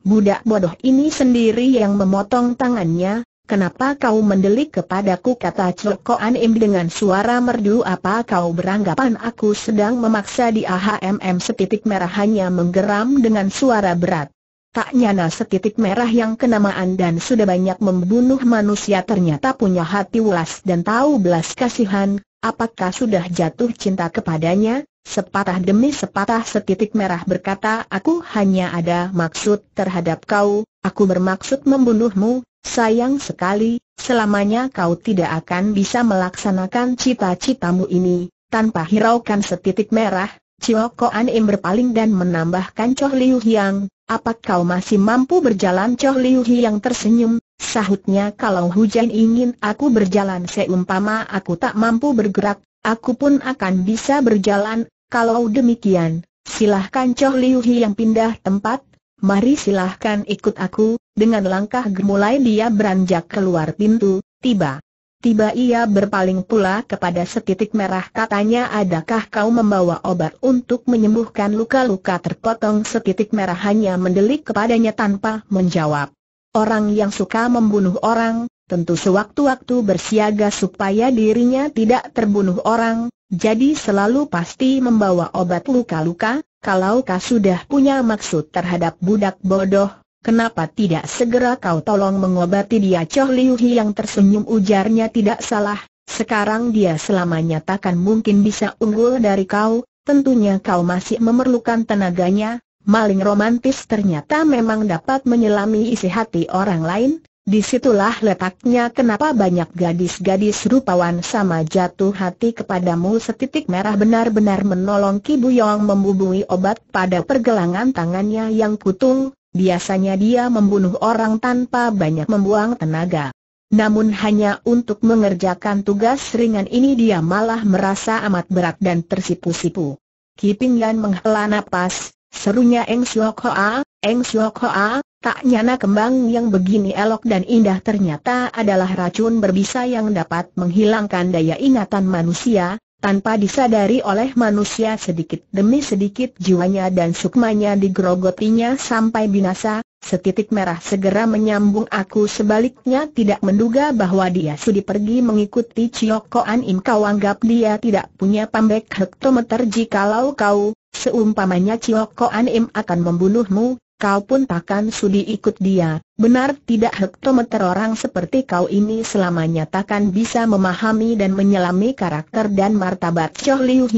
Budak bodoh ini sendiri yang memotong tangannya, Kenapa kau mendelik kepadaku kata Cokoan Anim dengan suara merdu apa kau beranggapan aku sedang memaksa di AHMM setitik merah hanya menggeram dengan suara berat. Tak nyana setitik merah yang kenamaan dan sudah banyak membunuh manusia ternyata punya hati ulas dan tahu belas kasihan, apakah sudah jatuh cinta kepadanya? Sepatah demi sepatah setitik merah berkata aku hanya ada maksud terhadap kau, aku bermaksud membunuhmu, Sayang sekali, selamanya kau tidak akan bisa melaksanakan cita-citamu ini, tanpa hiraukan setitik merah, Cio An Im berpaling dan menambahkan Choh Liu Hiang, apa kau masih mampu berjalan Choh Liu Hiang tersenyum, sahutnya kalau hujan ingin aku berjalan seumpama aku tak mampu bergerak, aku pun akan bisa berjalan, kalau demikian, silahkan Choh Liu Hiang pindah tempat, mari silahkan ikut aku, dengan langkah gemulai dia beranjak keluar pintu, tiba. Tiba ia berpaling pula kepada setitik merah katanya adakah kau membawa obat untuk menyembuhkan luka-luka terpotong setitik merah hanya mendelik kepadanya tanpa menjawab. Orang yang suka membunuh orang, tentu sewaktu-waktu bersiaga supaya dirinya tidak terbunuh orang, jadi selalu pasti membawa obat luka-luka, kalau kau sudah punya maksud terhadap budak bodoh, Kenapa tidak segera kau tolong mengobati dia Choh Liu Hi yang tersenyum ujarnya tidak salah, sekarang dia selamanya takkan mungkin bisa unggul dari kau, tentunya kau masih memerlukan tenaganya, maling romantis ternyata memang dapat menyelami isi hati orang lain, Disitulah letaknya kenapa banyak gadis-gadis rupawan sama jatuh hati kepadamu setitik merah benar-benar menolong kibu Yong membubui obat pada pergelangan tangannya yang kutung, biasanya dia membunuh orang tanpa banyak membuang tenaga. Namun hanya untuk mengerjakan tugas ringan ini dia malah merasa amat berat dan tersipu-sipu. Kipingan Yan menghela napas, serunya Eng Siok Hoa, Eng Siok Hoa, Tak nyana kembang yang begini elok dan indah ternyata adalah racun berbisa yang dapat menghilangkan daya ingatan manusia, tanpa disadari oleh manusia sedikit demi sedikit jiwanya dan sukmanya digrogotinya sampai binasa, setitik merah segera menyambung aku sebaliknya tidak menduga bahwa dia sudi pergi mengikuti Ciokoan Im kau anggap dia tidak punya pambek hektometer jikalau kau, seumpamanya Ciokoan Im akan membunuhmu, kau pun takkan sudi ikut dia, benar tidak hektometer orang seperti kau ini selamanya takkan bisa memahami dan menyelami karakter dan martabat Choh Liu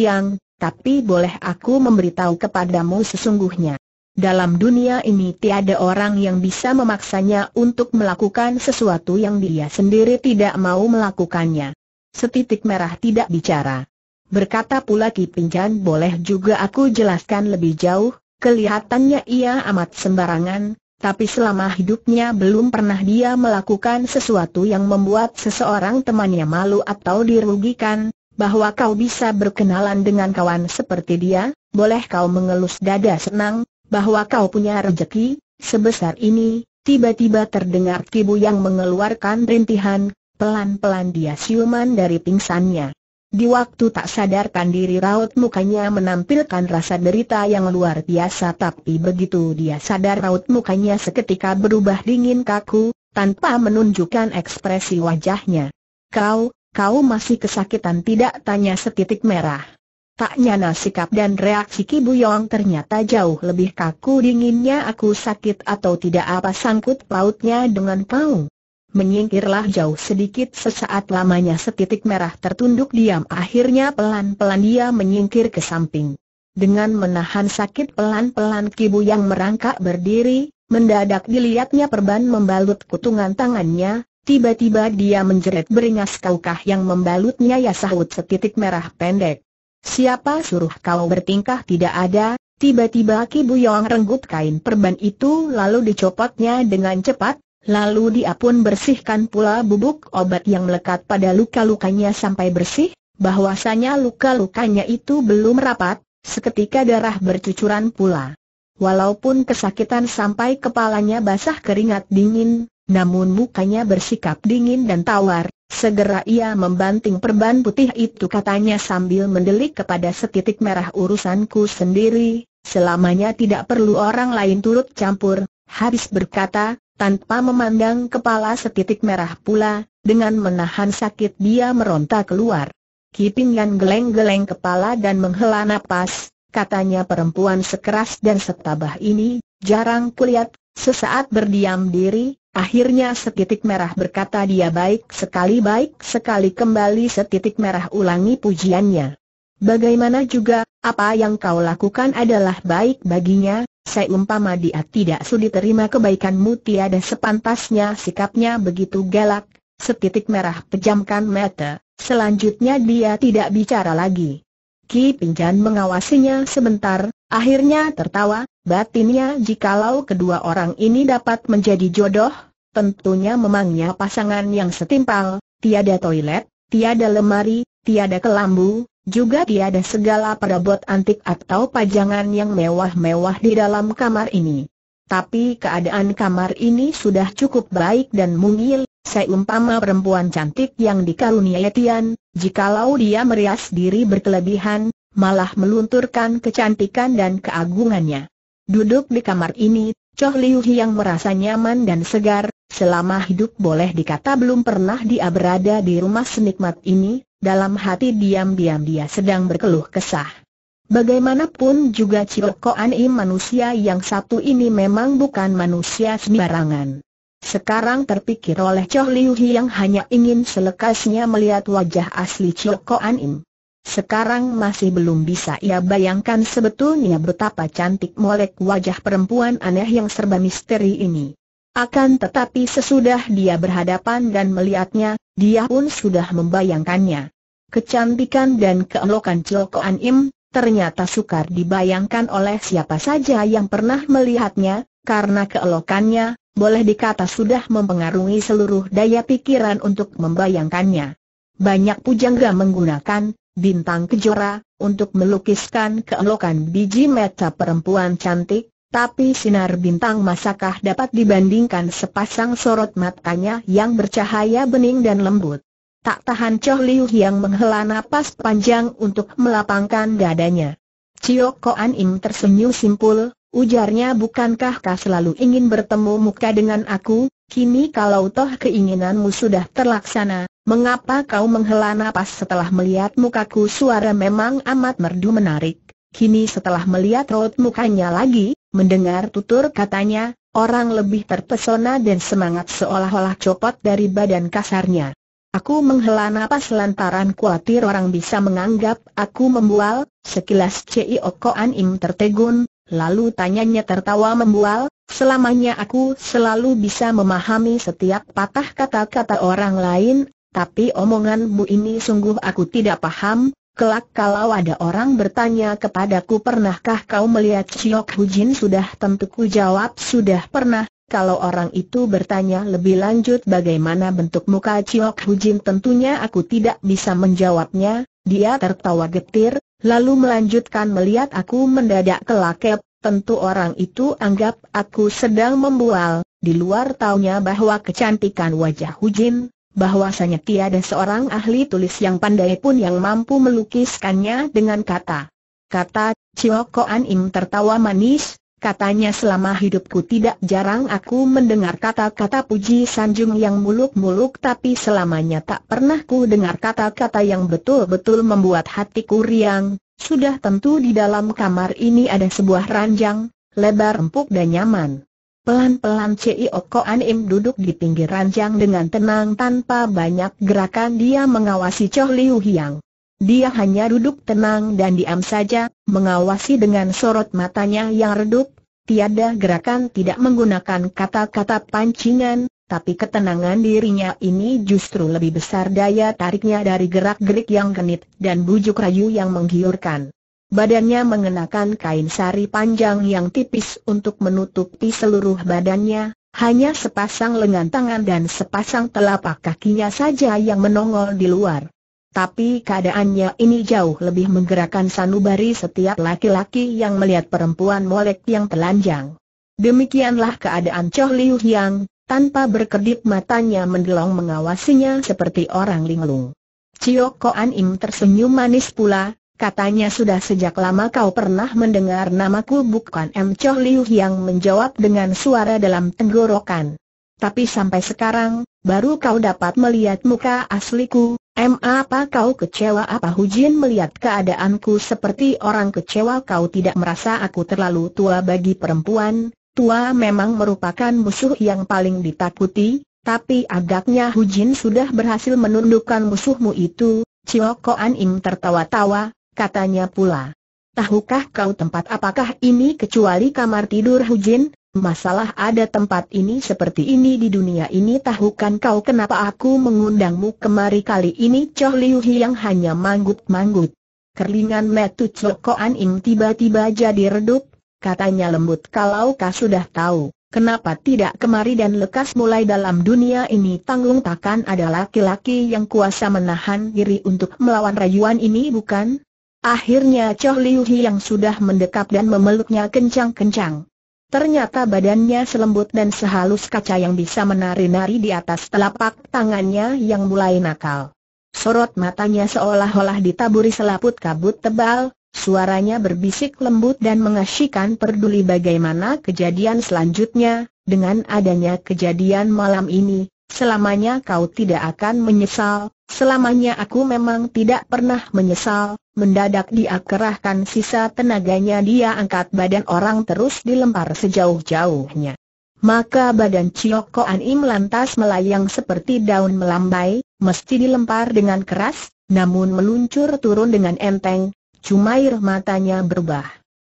tapi boleh aku memberitahu kepadamu sesungguhnya. Dalam dunia ini tiada orang yang bisa memaksanya untuk melakukan sesuatu yang dia sendiri tidak mau melakukannya. Setitik merah tidak bicara. Berkata pula Ki Pinjan boleh juga aku jelaskan lebih jauh, Kelihatannya ia amat sembarangan, tapi selama hidupnya belum pernah dia melakukan sesuatu yang membuat seseorang temannya malu atau dirugikan, bahwa kau bisa berkenalan dengan kawan seperti dia, boleh kau mengelus dada senang, bahwa kau punya rejeki, sebesar ini, tiba-tiba terdengar Kibu yang mengeluarkan rintihan, pelan-pelan dia siuman dari pingsannya. Di waktu tak sadarkan diri raut mukanya menampilkan rasa derita yang luar biasa tapi begitu dia sadar raut mukanya seketika berubah dingin kaku, tanpa menunjukkan ekspresi wajahnya. Kau, kau masih kesakitan tidak tanya setitik merah. Tak nyana sikap dan reaksi Kibu Yong ternyata jauh lebih kaku dinginnya aku sakit atau tidak apa sangkut pautnya dengan kau. Menyingkirlah jauh sedikit sesaat lamanya setitik merah tertunduk diam akhirnya pelan-pelan dia menyingkir ke samping. Dengan menahan sakit pelan-pelan kibu yang merangkak berdiri, mendadak dilihatnya perban membalut kutungan tangannya, tiba-tiba dia menjerit beringas kaukah yang membalutnya ya sahut setitik merah pendek. Siapa suruh kau bertingkah tidak ada, tiba-tiba kibu yang renggut kain perban itu lalu dicopotnya dengan cepat, Lalu dia pun bersihkan pula bubuk obat yang melekat pada luka-lukanya sampai bersih, bahwasanya luka-lukanya itu belum rapat, seketika darah bercucuran pula. Walaupun kesakitan sampai kepalanya basah keringat dingin, namun mukanya bersikap dingin dan tawar, segera ia membanting perban putih itu katanya sambil mendelik kepada setitik merah urusanku sendiri, selamanya tidak perlu orang lain turut campur, habis berkata, tanpa memandang kepala setitik merah pula, dengan menahan sakit dia meronta keluar. Kiping Yan geleng-geleng kepala dan menghela napas, katanya perempuan sekeras dan setabah ini, jarang kulihat, sesaat berdiam diri, akhirnya setitik merah berkata dia baik sekali baik sekali kembali setitik merah ulangi pujiannya. Bagaimana juga, apa yang kau lakukan adalah baik baginya, Seumpama dia tidak sudi terima kebaikanmu tiada sepantasnya sikapnya begitu galak, setitik merah pejamkan mata, selanjutnya dia tidak bicara lagi. Ki Pinjan mengawasinya sebentar, akhirnya tertawa, batinnya jikalau kedua orang ini dapat menjadi jodoh, tentunya memangnya pasangan yang setimpal, tiada toilet, tiada lemari, tiada kelambu, juga tiada segala perabot antik atau pajangan yang mewah-mewah di dalam kamar ini. Tapi keadaan kamar ini sudah cukup baik dan mungil, seumpama perempuan cantik yang dikaruniai Tian, jikalau dia merias diri berkelebihan, malah melunturkan kecantikan dan keagungannya. Duduk di kamar ini, Choh Liu yang merasa nyaman dan segar, selama hidup boleh dikata belum pernah dia berada di rumah senikmat ini, dalam hati diam-diam dia sedang berkeluh kesah. Bagaimanapun juga Ciokoan I manusia yang satu ini memang bukan manusia sembarangan. Sekarang terpikir oleh Choh Liu yang hanya ingin selekasnya melihat wajah asli Ciokoan Im. Sekarang masih belum bisa ia bayangkan sebetulnya betapa cantik molek wajah perempuan aneh yang serba misteri ini. Akan tetapi sesudah dia berhadapan dan melihatnya, dia pun sudah membayangkannya. Kecantikan dan keelokan Chilko Anim Im, ternyata sukar dibayangkan oleh siapa saja yang pernah melihatnya, karena keelokannya, boleh dikata sudah mempengaruhi seluruh daya pikiran untuk membayangkannya. Banyak pujangga menggunakan bintang kejora untuk melukiskan keelokan biji mata perempuan cantik, tapi sinar bintang masakah dapat dibandingkan sepasang sorot matanya yang bercahaya bening dan lembut? Tak tahan Choh Liu yang menghela napas panjang untuk melapangkan dadanya. Cio An Ing tersenyum simpul, ujarnya bukankah kau selalu ingin bertemu muka dengan aku, kini kalau toh keinginanmu sudah terlaksana, mengapa kau menghela napas setelah melihat mukaku suara memang amat merdu menarik. Kini setelah melihat rot mukanya lagi, Mendengar tutur katanya, orang lebih terpesona dan semangat seolah-olah copot dari badan kasarnya. Aku menghela napas lantaran khawatir orang bisa menganggap aku membual, sekilas Cio Okoan Im tertegun, lalu tanyanya tertawa membual, selamanya aku selalu bisa memahami setiap patah kata-kata orang lain, tapi omonganmu ini sungguh aku tidak paham, Kelak kalau ada orang bertanya kepadaku pernahkah kau melihat Siok Hujin sudah tentu ku jawab sudah pernah, kalau orang itu bertanya lebih lanjut bagaimana bentuk muka Shiok Hujin tentunya aku tidak bisa menjawabnya, dia tertawa getir, lalu melanjutkan melihat aku mendadak kelakep, tentu orang itu anggap aku sedang membual, di luar taunya bahwa kecantikan wajah Hujin, bahwasanya tiada seorang ahli tulis yang pandai pun yang mampu melukiskannya dengan kata. Kata, Chio Anim Im tertawa manis, katanya selama hidupku tidak jarang aku mendengar kata-kata puji Sanjung yang muluk-muluk tapi selamanya tak pernah ku dengar kata-kata yang betul-betul membuat hatiku riang, sudah tentu di dalam kamar ini ada sebuah ranjang, lebar empuk dan nyaman. Pelan-pelan Cio Koan Im duduk di pinggir ranjang dengan tenang tanpa banyak gerakan dia mengawasi Choh Liu Hiang. Dia hanya duduk tenang dan diam saja, mengawasi dengan sorot matanya yang redup, tiada gerakan tidak menggunakan kata-kata pancingan, tapi ketenangan dirinya ini justru lebih besar daya tariknya dari gerak-gerik yang genit dan bujuk rayu yang menggiurkan. Badannya mengenakan kain sari panjang yang tipis untuk menutupi seluruh badannya, hanya sepasang lengan tangan dan sepasang telapak kakinya saja yang menongol di luar. Tapi keadaannya ini jauh lebih menggerakkan sanubari setiap laki-laki yang melihat perempuan molek yang telanjang. Demikianlah keadaan Choh Liu Hyang, tanpa berkedip matanya mendelong mengawasinya seperti orang linglung. Cio Koan Im tersenyum manis pula, Katanya sudah sejak lama kau pernah mendengar namaku bukan M. Choh Liu yang menjawab dengan suara dalam tenggorokan. Tapi sampai sekarang, baru kau dapat melihat muka asliku, M. Apa kau kecewa apa Hujin melihat keadaanku seperti orang kecewa kau tidak merasa aku terlalu tua bagi perempuan, tua memang merupakan musuh yang paling ditakuti, tapi agaknya Hujin sudah berhasil menundukkan musuhmu itu, Cio Koan Im tertawa-tawa, katanya pula. Tahukah kau tempat apakah ini kecuali kamar tidur Hujin? Masalah ada tempat ini seperti ini di dunia ini tahukan kau kenapa aku mengundangmu kemari kali ini Choh Liu yang hanya manggut-manggut. Kerlingan metu Cokoan im tiba-tiba jadi redup, katanya lembut kalau kau sudah tahu, kenapa tidak kemari dan lekas mulai dalam dunia ini tanggung takkan ada laki-laki yang kuasa menahan diri untuk melawan rayuan ini bukan? Akhirnya Choh Liu Hi yang sudah mendekap dan memeluknya kencang-kencang. Ternyata badannya selembut dan sehalus kaca yang bisa menari-nari di atas telapak tangannya yang mulai nakal. Sorot matanya seolah-olah ditaburi selaput kabut tebal, suaranya berbisik lembut dan mengasyikan peduli bagaimana kejadian selanjutnya, dengan adanya kejadian malam ini, Selamanya kau tidak akan menyesal, selamanya aku memang tidak pernah menyesal, mendadak dia kerahkan sisa tenaganya dia angkat badan orang terus dilempar sejauh-jauhnya. Maka badan An Im lantas melayang seperti daun melambai, mesti dilempar dengan keras, namun meluncur turun dengan enteng, cuma air matanya berubah.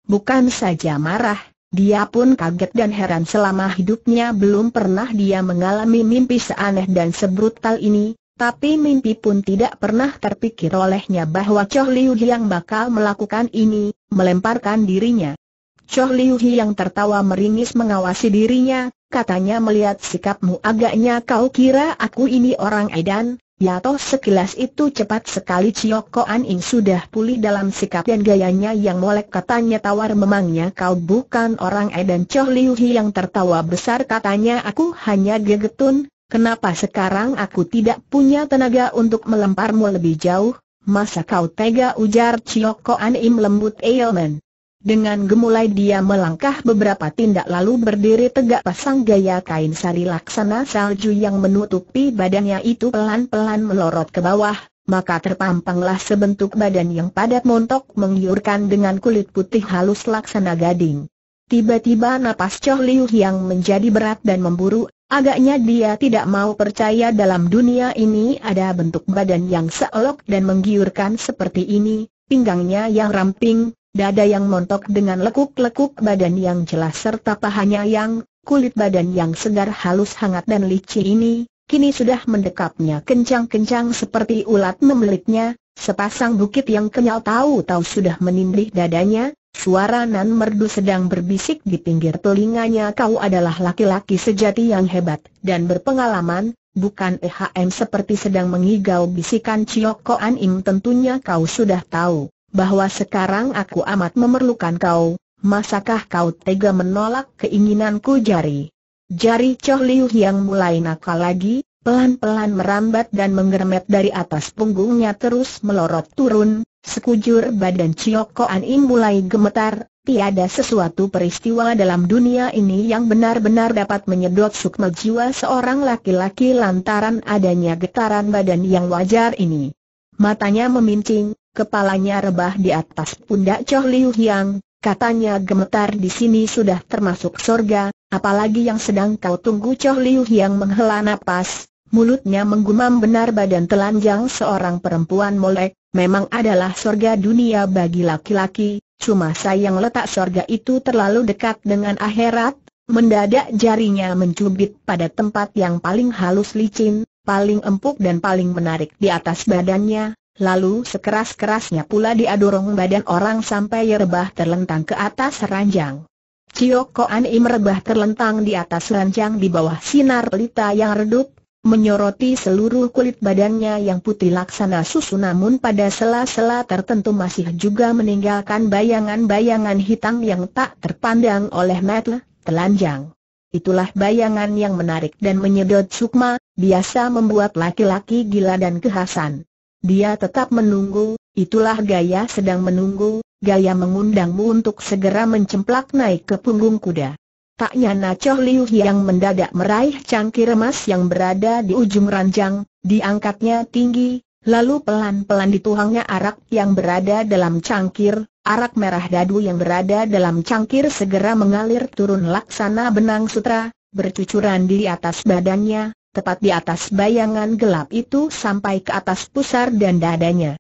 Bukan saja marah, dia pun kaget dan heran selama hidupnya belum pernah dia mengalami mimpi seaneh dan sebrutal ini, tapi mimpi pun tidak pernah terpikir olehnya bahwa Choh Liu Hiang bakal melakukan ini, melemparkan dirinya. Choh Liu Hiang tertawa meringis mengawasi dirinya, katanya melihat sikapmu agaknya kau kira aku ini orang edan, Ya toh sekilas itu cepat sekali Chiok Koan Ing sudah pulih dalam sikap dan gayanya yang molek katanya tawar memangnya kau bukan orang E dan Choh Liu Hi yang tertawa besar katanya aku hanya gegetun, kenapa sekarang aku tidak punya tenaga untuk melemparmu lebih jauh, masa kau tega ujar Chiok Koan Im lembut ailman. Dengan gemulai dia melangkah beberapa tindak lalu berdiri tegak pasang gaya kain sari laksana salju yang menutupi badannya itu pelan-pelan melorot ke bawah, maka terpampanglah sebentuk badan yang padat montok menggiurkan dengan kulit putih halus laksana gading. Tiba-tiba napas Choh Liu yang menjadi berat dan memburu, agaknya dia tidak mau percaya dalam dunia ini ada bentuk badan yang seelok dan menggiurkan seperti ini, pinggangnya yang ramping, Dada yang montok dengan lekuk-lekuk badan yang jelas serta pahanya yang, kulit badan yang segar halus hangat dan licin ini, kini sudah mendekapnya kencang-kencang seperti ulat memelitnya, sepasang bukit yang kenyal tahu-tahu sudah menindih dadanya, Suara nan merdu sedang berbisik di pinggir telinganya kau adalah laki-laki sejati yang hebat dan berpengalaman, bukan EHM seperti sedang mengigau bisikan Chiok Koan Im tentunya kau sudah tahu bahwa sekarang aku amat memerlukan kau, masakah kau tega menolak keinginanku jari? Jari Choh Liu yang mulai nakal lagi, pelan-pelan merambat dan menggermet dari atas punggungnya terus melorot turun, sekujur badan Chioko Anim mulai gemetar, tiada sesuatu peristiwa dalam dunia ini yang benar-benar dapat menyedot sukma jiwa seorang laki-laki lantaran adanya getaran badan yang wajar ini. Matanya memincing, kepalanya rebah di atas pundak Choh Liu Yang, katanya gemetar di sini sudah termasuk sorga, apalagi yang sedang kau tunggu Choh Liu Yang menghela nafas, mulutnya menggumam benar badan telanjang seorang perempuan molek, memang adalah sorga dunia bagi laki-laki, cuma sayang letak sorga itu terlalu dekat dengan akhirat, mendadak jarinya mencubit pada tempat yang paling halus licin, paling empuk dan paling menarik di atas badannya, Lalu sekeras-kerasnya pula dia dorong badan orang sampai rebah terlentang ke atas ranjang. Cio Koan Im rebah terlentang di atas ranjang di bawah sinar pelita yang redup, menyoroti seluruh kulit badannya yang putih laksana susu namun pada sela-sela tertentu masih juga meninggalkan bayangan-bayangan hitam yang tak terpandang oleh mata telanjang. Itulah bayangan yang menarik dan menyedot sukma, biasa membuat laki-laki gila dan kehasan. Dia tetap menunggu, itulah gaya sedang menunggu, gaya mengundangmu untuk segera mencemplak naik ke punggung kuda. Tak nyana Choh Liu yang mendadak meraih cangkir emas yang berada di ujung ranjang, diangkatnya tinggi, lalu pelan-pelan dituangnya arak yang berada dalam cangkir, arak merah dadu yang berada dalam cangkir segera mengalir turun laksana benang sutra, bercucuran di atas badannya, tepat di atas bayangan gelap itu sampai ke atas pusar dan dadanya.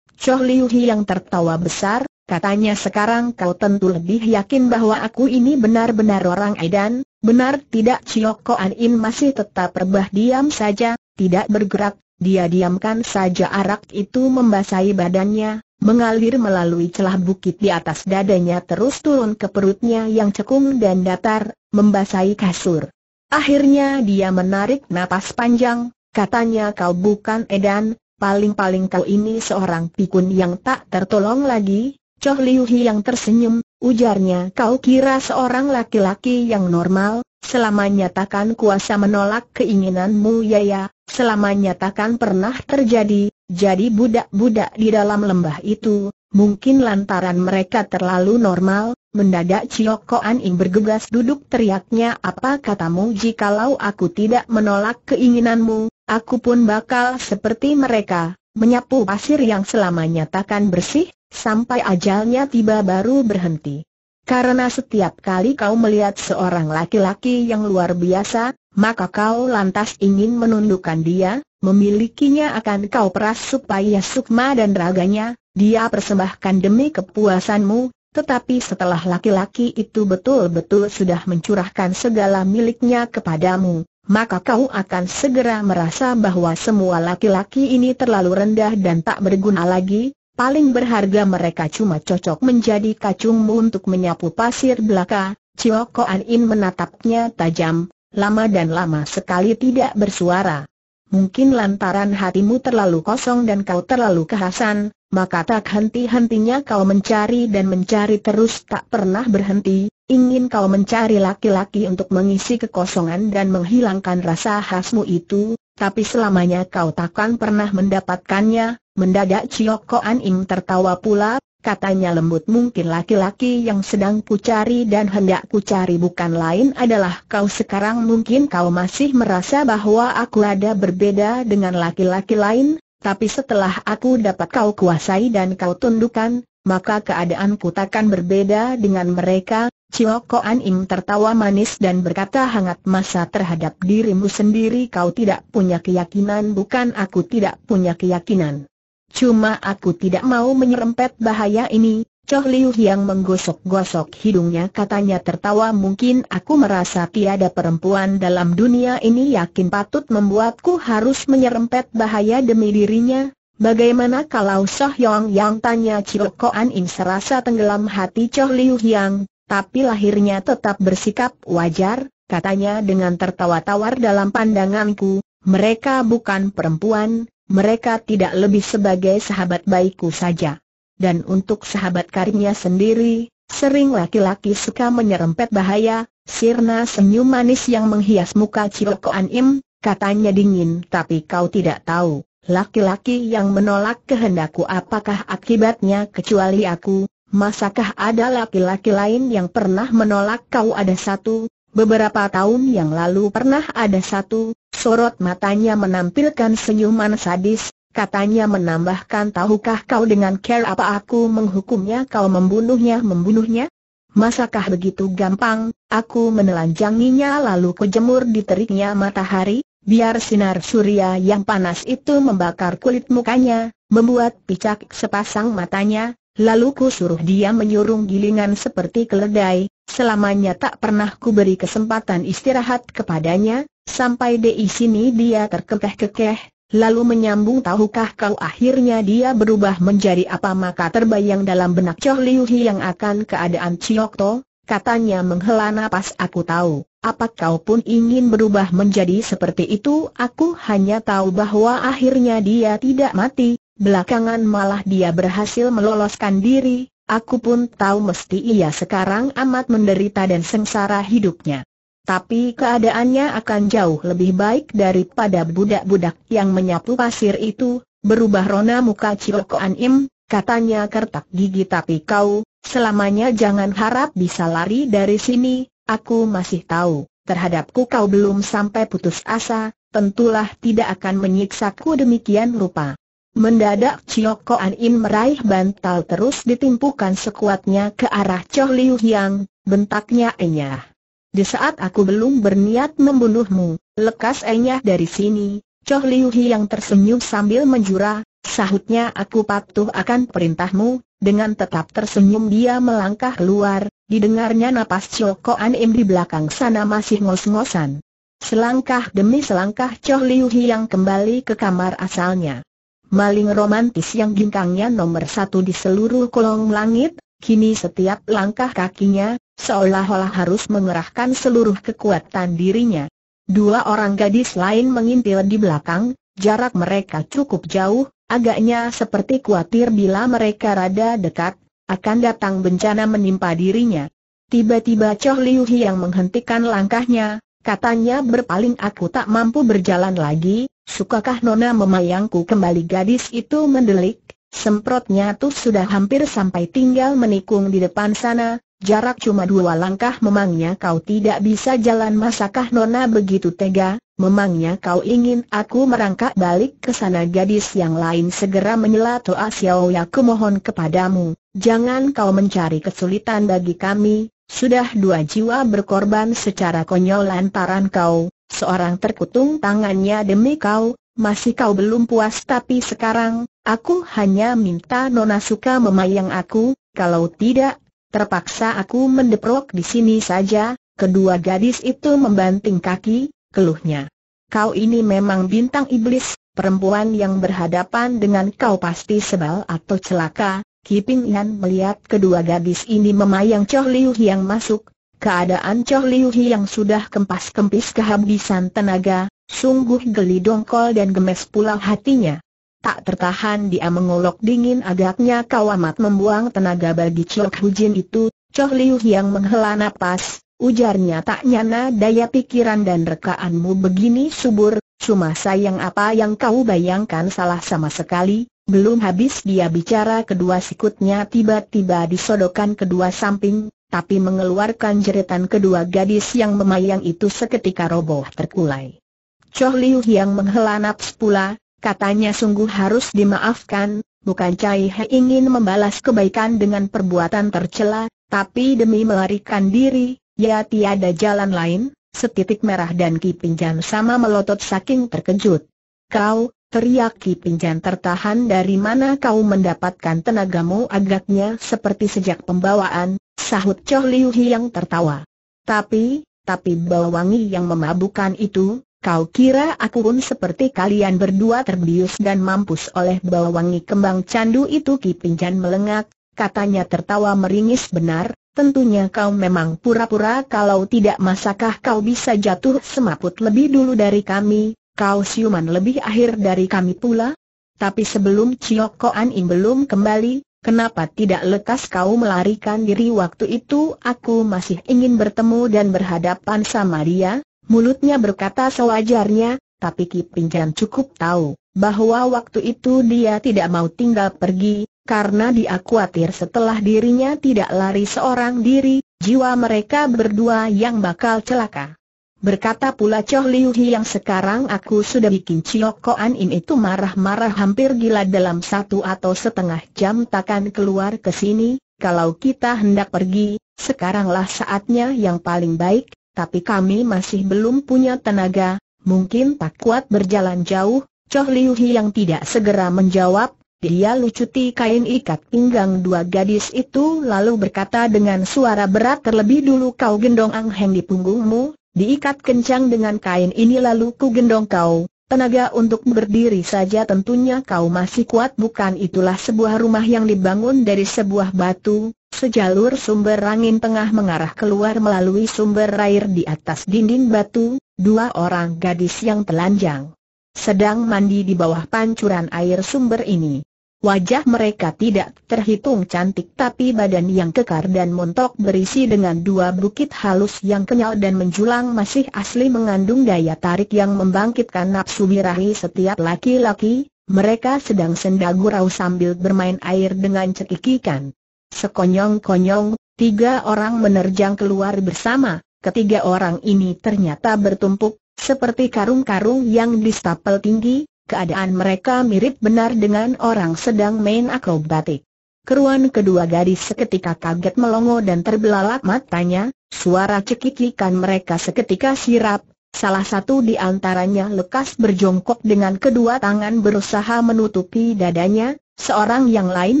Choh Liu Hi yang tertawa besar, katanya sekarang kau tentu lebih yakin bahwa aku ini benar-benar orang Aidan, benar tidak Chio An In masih tetap rebah diam saja, tidak bergerak, dia diamkan saja arak itu membasahi badannya, mengalir melalui celah bukit di atas dadanya terus turun ke perutnya yang cekung dan datar, membasahi kasur. Akhirnya dia menarik napas panjang, katanya kau bukan edan, paling-paling kau ini seorang pikun yang tak tertolong lagi, Choh Liu Hi yang tersenyum, ujarnya kau kira seorang laki-laki yang normal, selama nyatakan kuasa menolak keinginanmu ya ya, selama nyatakan pernah terjadi, jadi budak-budak di dalam lembah itu, Mungkin lantaran mereka terlalu normal, mendadak Cioko Aning bergegas duduk teriaknya apa katamu jikalau aku tidak menolak keinginanmu, aku pun bakal seperti mereka, menyapu pasir yang selamanya takkan bersih, sampai ajalnya tiba baru berhenti. Karena setiap kali kau melihat seorang laki-laki yang luar biasa, maka kau lantas ingin menundukkan dia, memilikinya akan kau peras supaya sukma dan raganya, dia persembahkan demi kepuasanmu, tetapi setelah laki-laki itu betul-betul sudah mencurahkan segala miliknya kepadamu, maka kau akan segera merasa bahwa semua laki-laki ini terlalu rendah dan tak berguna lagi, paling berharga mereka cuma cocok menjadi kacungmu untuk menyapu pasir belaka, Cio An In menatapnya tajam, lama dan lama sekali tidak bersuara. Mungkin lantaran hatimu terlalu kosong dan kau terlalu kehasan, maka tak henti-hentinya kau mencari dan mencari terus tak pernah berhenti, ingin kau mencari laki-laki untuk mengisi kekosongan dan menghilangkan rasa khasmu itu, tapi selamanya kau takkan pernah mendapatkannya, mendadak Ciok An Im tertawa pula, katanya lembut mungkin laki-laki yang sedang ku cari dan hendak ku cari bukan lain adalah kau sekarang mungkin kau masih merasa bahwa aku ada berbeda dengan laki-laki lain, tapi setelah aku dapat kau kuasai dan kau tundukkan, maka keadaanku takkan berbeda dengan mereka. Cio Koan Im tertawa manis dan berkata hangat masa terhadap dirimu sendiri kau tidak punya keyakinan bukan aku tidak punya keyakinan. Cuma aku tidak mau menyerempet bahaya ini, Choh Liu yang menggosok-gosok hidungnya katanya tertawa mungkin aku merasa tiada perempuan dalam dunia ini yakin patut membuatku harus menyerempet bahaya demi dirinya. Bagaimana kalau Soh Yong yang tanya Chiu An In serasa tenggelam hati Choh Liu yang, tapi lahirnya tetap bersikap wajar, katanya dengan tertawa tawar dalam pandanganku, mereka bukan perempuan, mereka tidak lebih sebagai sahabat baikku saja dan untuk sahabat karinya sendiri, sering laki-laki suka menyerempet bahaya, sirna senyum manis yang menghias muka Cioko Im, katanya dingin tapi kau tidak tahu, laki-laki yang menolak kehendakku apakah akibatnya kecuali aku, masakah ada laki-laki lain yang pernah menolak kau ada satu, beberapa tahun yang lalu pernah ada satu, sorot matanya menampilkan senyuman sadis, katanya menambahkan tahukah kau dengan care apa aku menghukumnya kau membunuhnya membunuhnya? Masakah begitu gampang, aku menelanjanginya lalu kujemur di teriknya matahari, biar sinar surya yang panas itu membakar kulit mukanya, membuat picak sepasang matanya, lalu ku suruh dia menyurung gilingan seperti keledai, selamanya tak pernah ku beri kesempatan istirahat kepadanya, sampai di sini dia terkekeh-kekeh, Lalu menyambung tahukah kau akhirnya dia berubah menjadi apa maka terbayang dalam benak Choh Liu Hi yang akan keadaan Chiok To, katanya menghela napas aku tahu, apa kau pun ingin berubah menjadi seperti itu aku hanya tahu bahwa akhirnya dia tidak mati, belakangan malah dia berhasil meloloskan diri, aku pun tahu mesti ia sekarang amat menderita dan sengsara hidupnya tapi keadaannya akan jauh lebih baik daripada budak-budak yang menyapu pasir itu, berubah rona muka Cioko Im, katanya kertak gigi tapi kau, selamanya jangan harap bisa lari dari sini, aku masih tahu, terhadapku kau belum sampai putus asa, tentulah tidak akan menyiksaku demikian rupa. Mendadak Cioko Im meraih bantal terus ditimpukan sekuatnya ke arah Choh Liu Yang, bentaknya enyah. Di saat aku belum berniat membunuhmu, lekas enyah dari sini, Choh Liu Hi yang tersenyum sambil menjura, sahutnya aku patuh akan perintahmu, dengan tetap tersenyum dia melangkah keluar, didengarnya napas Choh An Im di belakang sana masih ngos-ngosan. Selangkah demi selangkah Choh Liu Hi yang kembali ke kamar asalnya. Maling romantis yang gingkangnya nomor satu di seluruh kolong langit, kini setiap langkah kakinya, seolah-olah harus mengerahkan seluruh kekuatan dirinya. Dua orang gadis lain mengintil di belakang, jarak mereka cukup jauh, agaknya seperti khawatir bila mereka rada dekat, akan datang bencana menimpa dirinya. Tiba-tiba Choh Liu yang menghentikan langkahnya, katanya berpaling aku tak mampu berjalan lagi, sukakah Nona memayangku kembali gadis itu mendelik, semprotnya tuh sudah hampir sampai tinggal menikung di depan sana, Jarak cuma dua langkah memangnya kau tidak bisa jalan masakah Nona begitu tega, memangnya kau ingin aku merangkak balik ke sana gadis yang lain segera menyela Toa Xiao ya aku mohon kepadamu, jangan kau mencari kesulitan bagi kami, sudah dua jiwa berkorban secara konyol lantaran kau, seorang terkutung tangannya demi kau, masih kau belum puas tapi sekarang, aku hanya minta Nona suka memayang aku, kalau tidak Terpaksa aku mendeprok di sini saja, kedua gadis itu membanting kaki, keluhnya. Kau ini memang bintang iblis, perempuan yang berhadapan dengan kau pasti sebal atau celaka. Kiping Yan melihat kedua gadis ini memayang Choh Liu yang masuk. Keadaan Choh Liu yang sudah kempas-kempis kehabisan tenaga, sungguh geli dongkol dan gemes pula hatinya. Tak tertahan dia mengolok dingin agaknya kau amat membuang tenaga bagi Chok Hujin itu, Chok Liu yang menghela nafas, ujarnya tak nyana daya pikiran dan rekaanmu begini subur, cuma sayang apa yang kau bayangkan salah sama sekali, belum habis dia bicara kedua sikutnya tiba-tiba disodokan kedua samping, tapi mengeluarkan jeritan kedua gadis yang memayang itu seketika roboh terkulai. Chok Liu yang menghela nafas pula, Katanya sungguh harus dimaafkan, bukan Cai He ingin membalas kebaikan dengan perbuatan tercela, tapi demi melarikan diri, ya tiada jalan lain, setitik merah dan Ki Pinjan sama melotot saking terkejut. Kau, teriak Ki Pinjan tertahan dari mana kau mendapatkan tenagamu agaknya seperti sejak pembawaan, sahut Choh Liu Hiang tertawa. Tapi, tapi bau wangi yang memabukan itu, Kau kira aku pun seperti kalian berdua terbius dan mampus oleh bau wangi kembang candu itu Ki Pinjan melengak, katanya tertawa meringis benar, tentunya kau memang pura-pura kalau tidak masakah kau bisa jatuh semaput lebih dulu dari kami, kau siuman lebih akhir dari kami pula? Tapi sebelum Cio Koan belum kembali, Kenapa tidak lekas kau melarikan diri waktu itu aku masih ingin bertemu dan berhadapan sama dia? Mulutnya berkata sewajarnya, tapi Ki Pingjan cukup tahu bahwa waktu itu dia tidak mau tinggal pergi, karena dia khawatir setelah dirinya tidak lari seorang diri, jiwa mereka berdua yang bakal celaka. Berkata pula Choh Liu Hi yang sekarang aku sudah bikin Chio An Im itu marah-marah hampir gila dalam satu atau setengah jam takkan keluar ke sini, kalau kita hendak pergi, sekaranglah saatnya yang paling baik, tapi kami masih belum punya tenaga, mungkin tak kuat berjalan jauh, Choh Liu yang tidak segera menjawab, dia lucuti kain ikat pinggang dua gadis itu lalu berkata dengan suara berat terlebih dulu kau gendong Ang Heng di punggungmu, diikat kencang dengan kain ini lalu ku gendong kau, Tenaga untuk berdiri saja tentunya kau masih kuat bukan itulah sebuah rumah yang dibangun dari sebuah batu, sejalur sumber angin tengah mengarah keluar melalui sumber air di atas dinding batu, dua orang gadis yang telanjang. Sedang mandi di bawah pancuran air sumber ini. Wajah mereka tidak terhitung cantik tapi badan yang kekar dan montok berisi dengan dua bukit halus yang kenyal dan menjulang masih asli mengandung daya tarik yang membangkitkan nafsu birahi setiap laki-laki, mereka sedang senda gurau sambil bermain air dengan cekikikan. Sekonyong-konyong, tiga orang menerjang keluar bersama, ketiga orang ini ternyata bertumpuk, seperti karung-karung yang distapel tinggi, Keadaan mereka mirip benar dengan orang sedang main akrobatik. Keruan kedua gadis seketika kaget melongo dan terbelalak matanya, suara cekikikan mereka seketika sirap, salah satu di antaranya lekas berjongkok dengan kedua tangan berusaha menutupi dadanya, seorang yang lain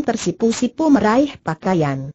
tersipu-sipu meraih pakaian.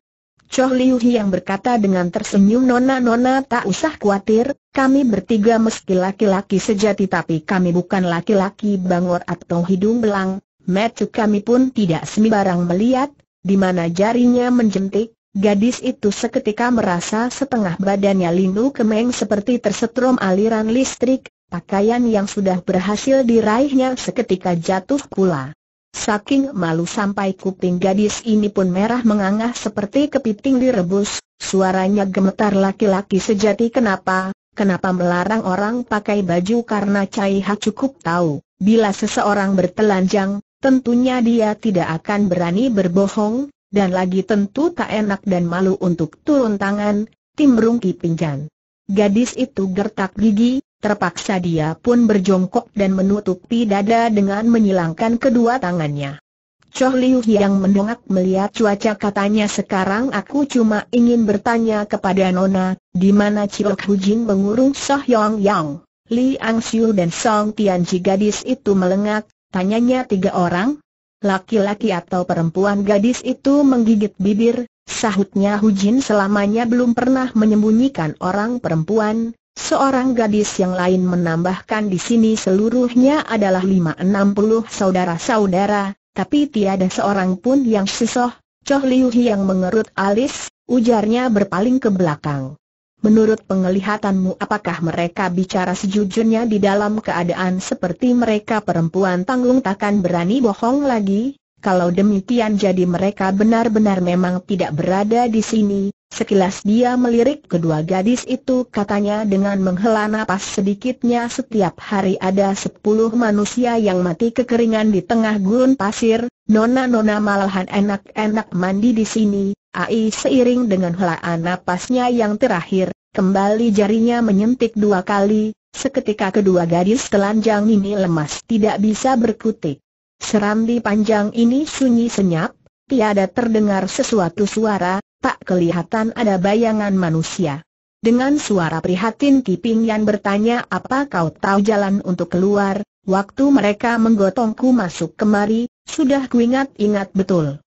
Choh Liu yang berkata dengan tersenyum Nona-nona tak usah khawatir, kami bertiga meski laki-laki sejati tapi kami bukan laki-laki bangor atau hidung belang, metu kami pun tidak sembarang melihat, di mana jarinya menjentik, gadis itu seketika merasa setengah badannya lindu kemeng seperti tersetrum aliran listrik, pakaian yang sudah berhasil diraihnya seketika jatuh pula. Saking malu sampai kuping gadis ini pun merah mengangah seperti kepiting direbus, suaranya gemetar laki-laki sejati kenapa, kenapa melarang orang pakai baju karena Cai Ha cukup tahu, bila seseorang bertelanjang, tentunya dia tidak akan berani berbohong, dan lagi tentu tak enak dan malu untuk turun tangan, timbrung kipingjan. Gadis itu gertak gigi, Terpaksa dia pun berjongkok dan menutupi dada dengan menyilangkan kedua tangannya. Choh Liu yang mendongak melihat cuaca katanya sekarang aku cuma ingin bertanya kepada Nona, di mana Hu Jin mengurung Soh Yong Yang, Li Ang Siu dan Song Tianji gadis itu melengak, tanyanya tiga orang. Laki-laki atau perempuan gadis itu menggigit bibir, sahutnya Hu Jin selamanya belum pernah menyembunyikan orang perempuan, Seorang gadis yang lain menambahkan di sini seluruhnya adalah 560 saudara-saudara, tapi tiada seorang pun yang sesoh, Choh Liu yang mengerut alis, ujarnya berpaling ke belakang. Menurut penglihatanmu apakah mereka bicara sejujurnya di dalam keadaan seperti mereka perempuan tanggung takkan berani bohong lagi? Kalau demikian jadi mereka benar-benar memang tidak berada di sini, Sekilas dia melirik kedua gadis itu katanya dengan menghela napas sedikitnya setiap hari ada sepuluh manusia yang mati kekeringan di tengah gurun pasir, nona-nona malahan enak-enak mandi di sini, Ai seiring dengan helaan napasnya yang terakhir, kembali jarinya menyentik dua kali, seketika kedua gadis telanjang ini lemas tidak bisa berkutik. di panjang ini sunyi senyap, tiada terdengar sesuatu suara, tak kelihatan ada bayangan manusia. Dengan suara prihatin Kiping Yan bertanya apa kau tahu jalan untuk keluar, waktu mereka menggotongku masuk kemari, sudah kuingat-ingat betul.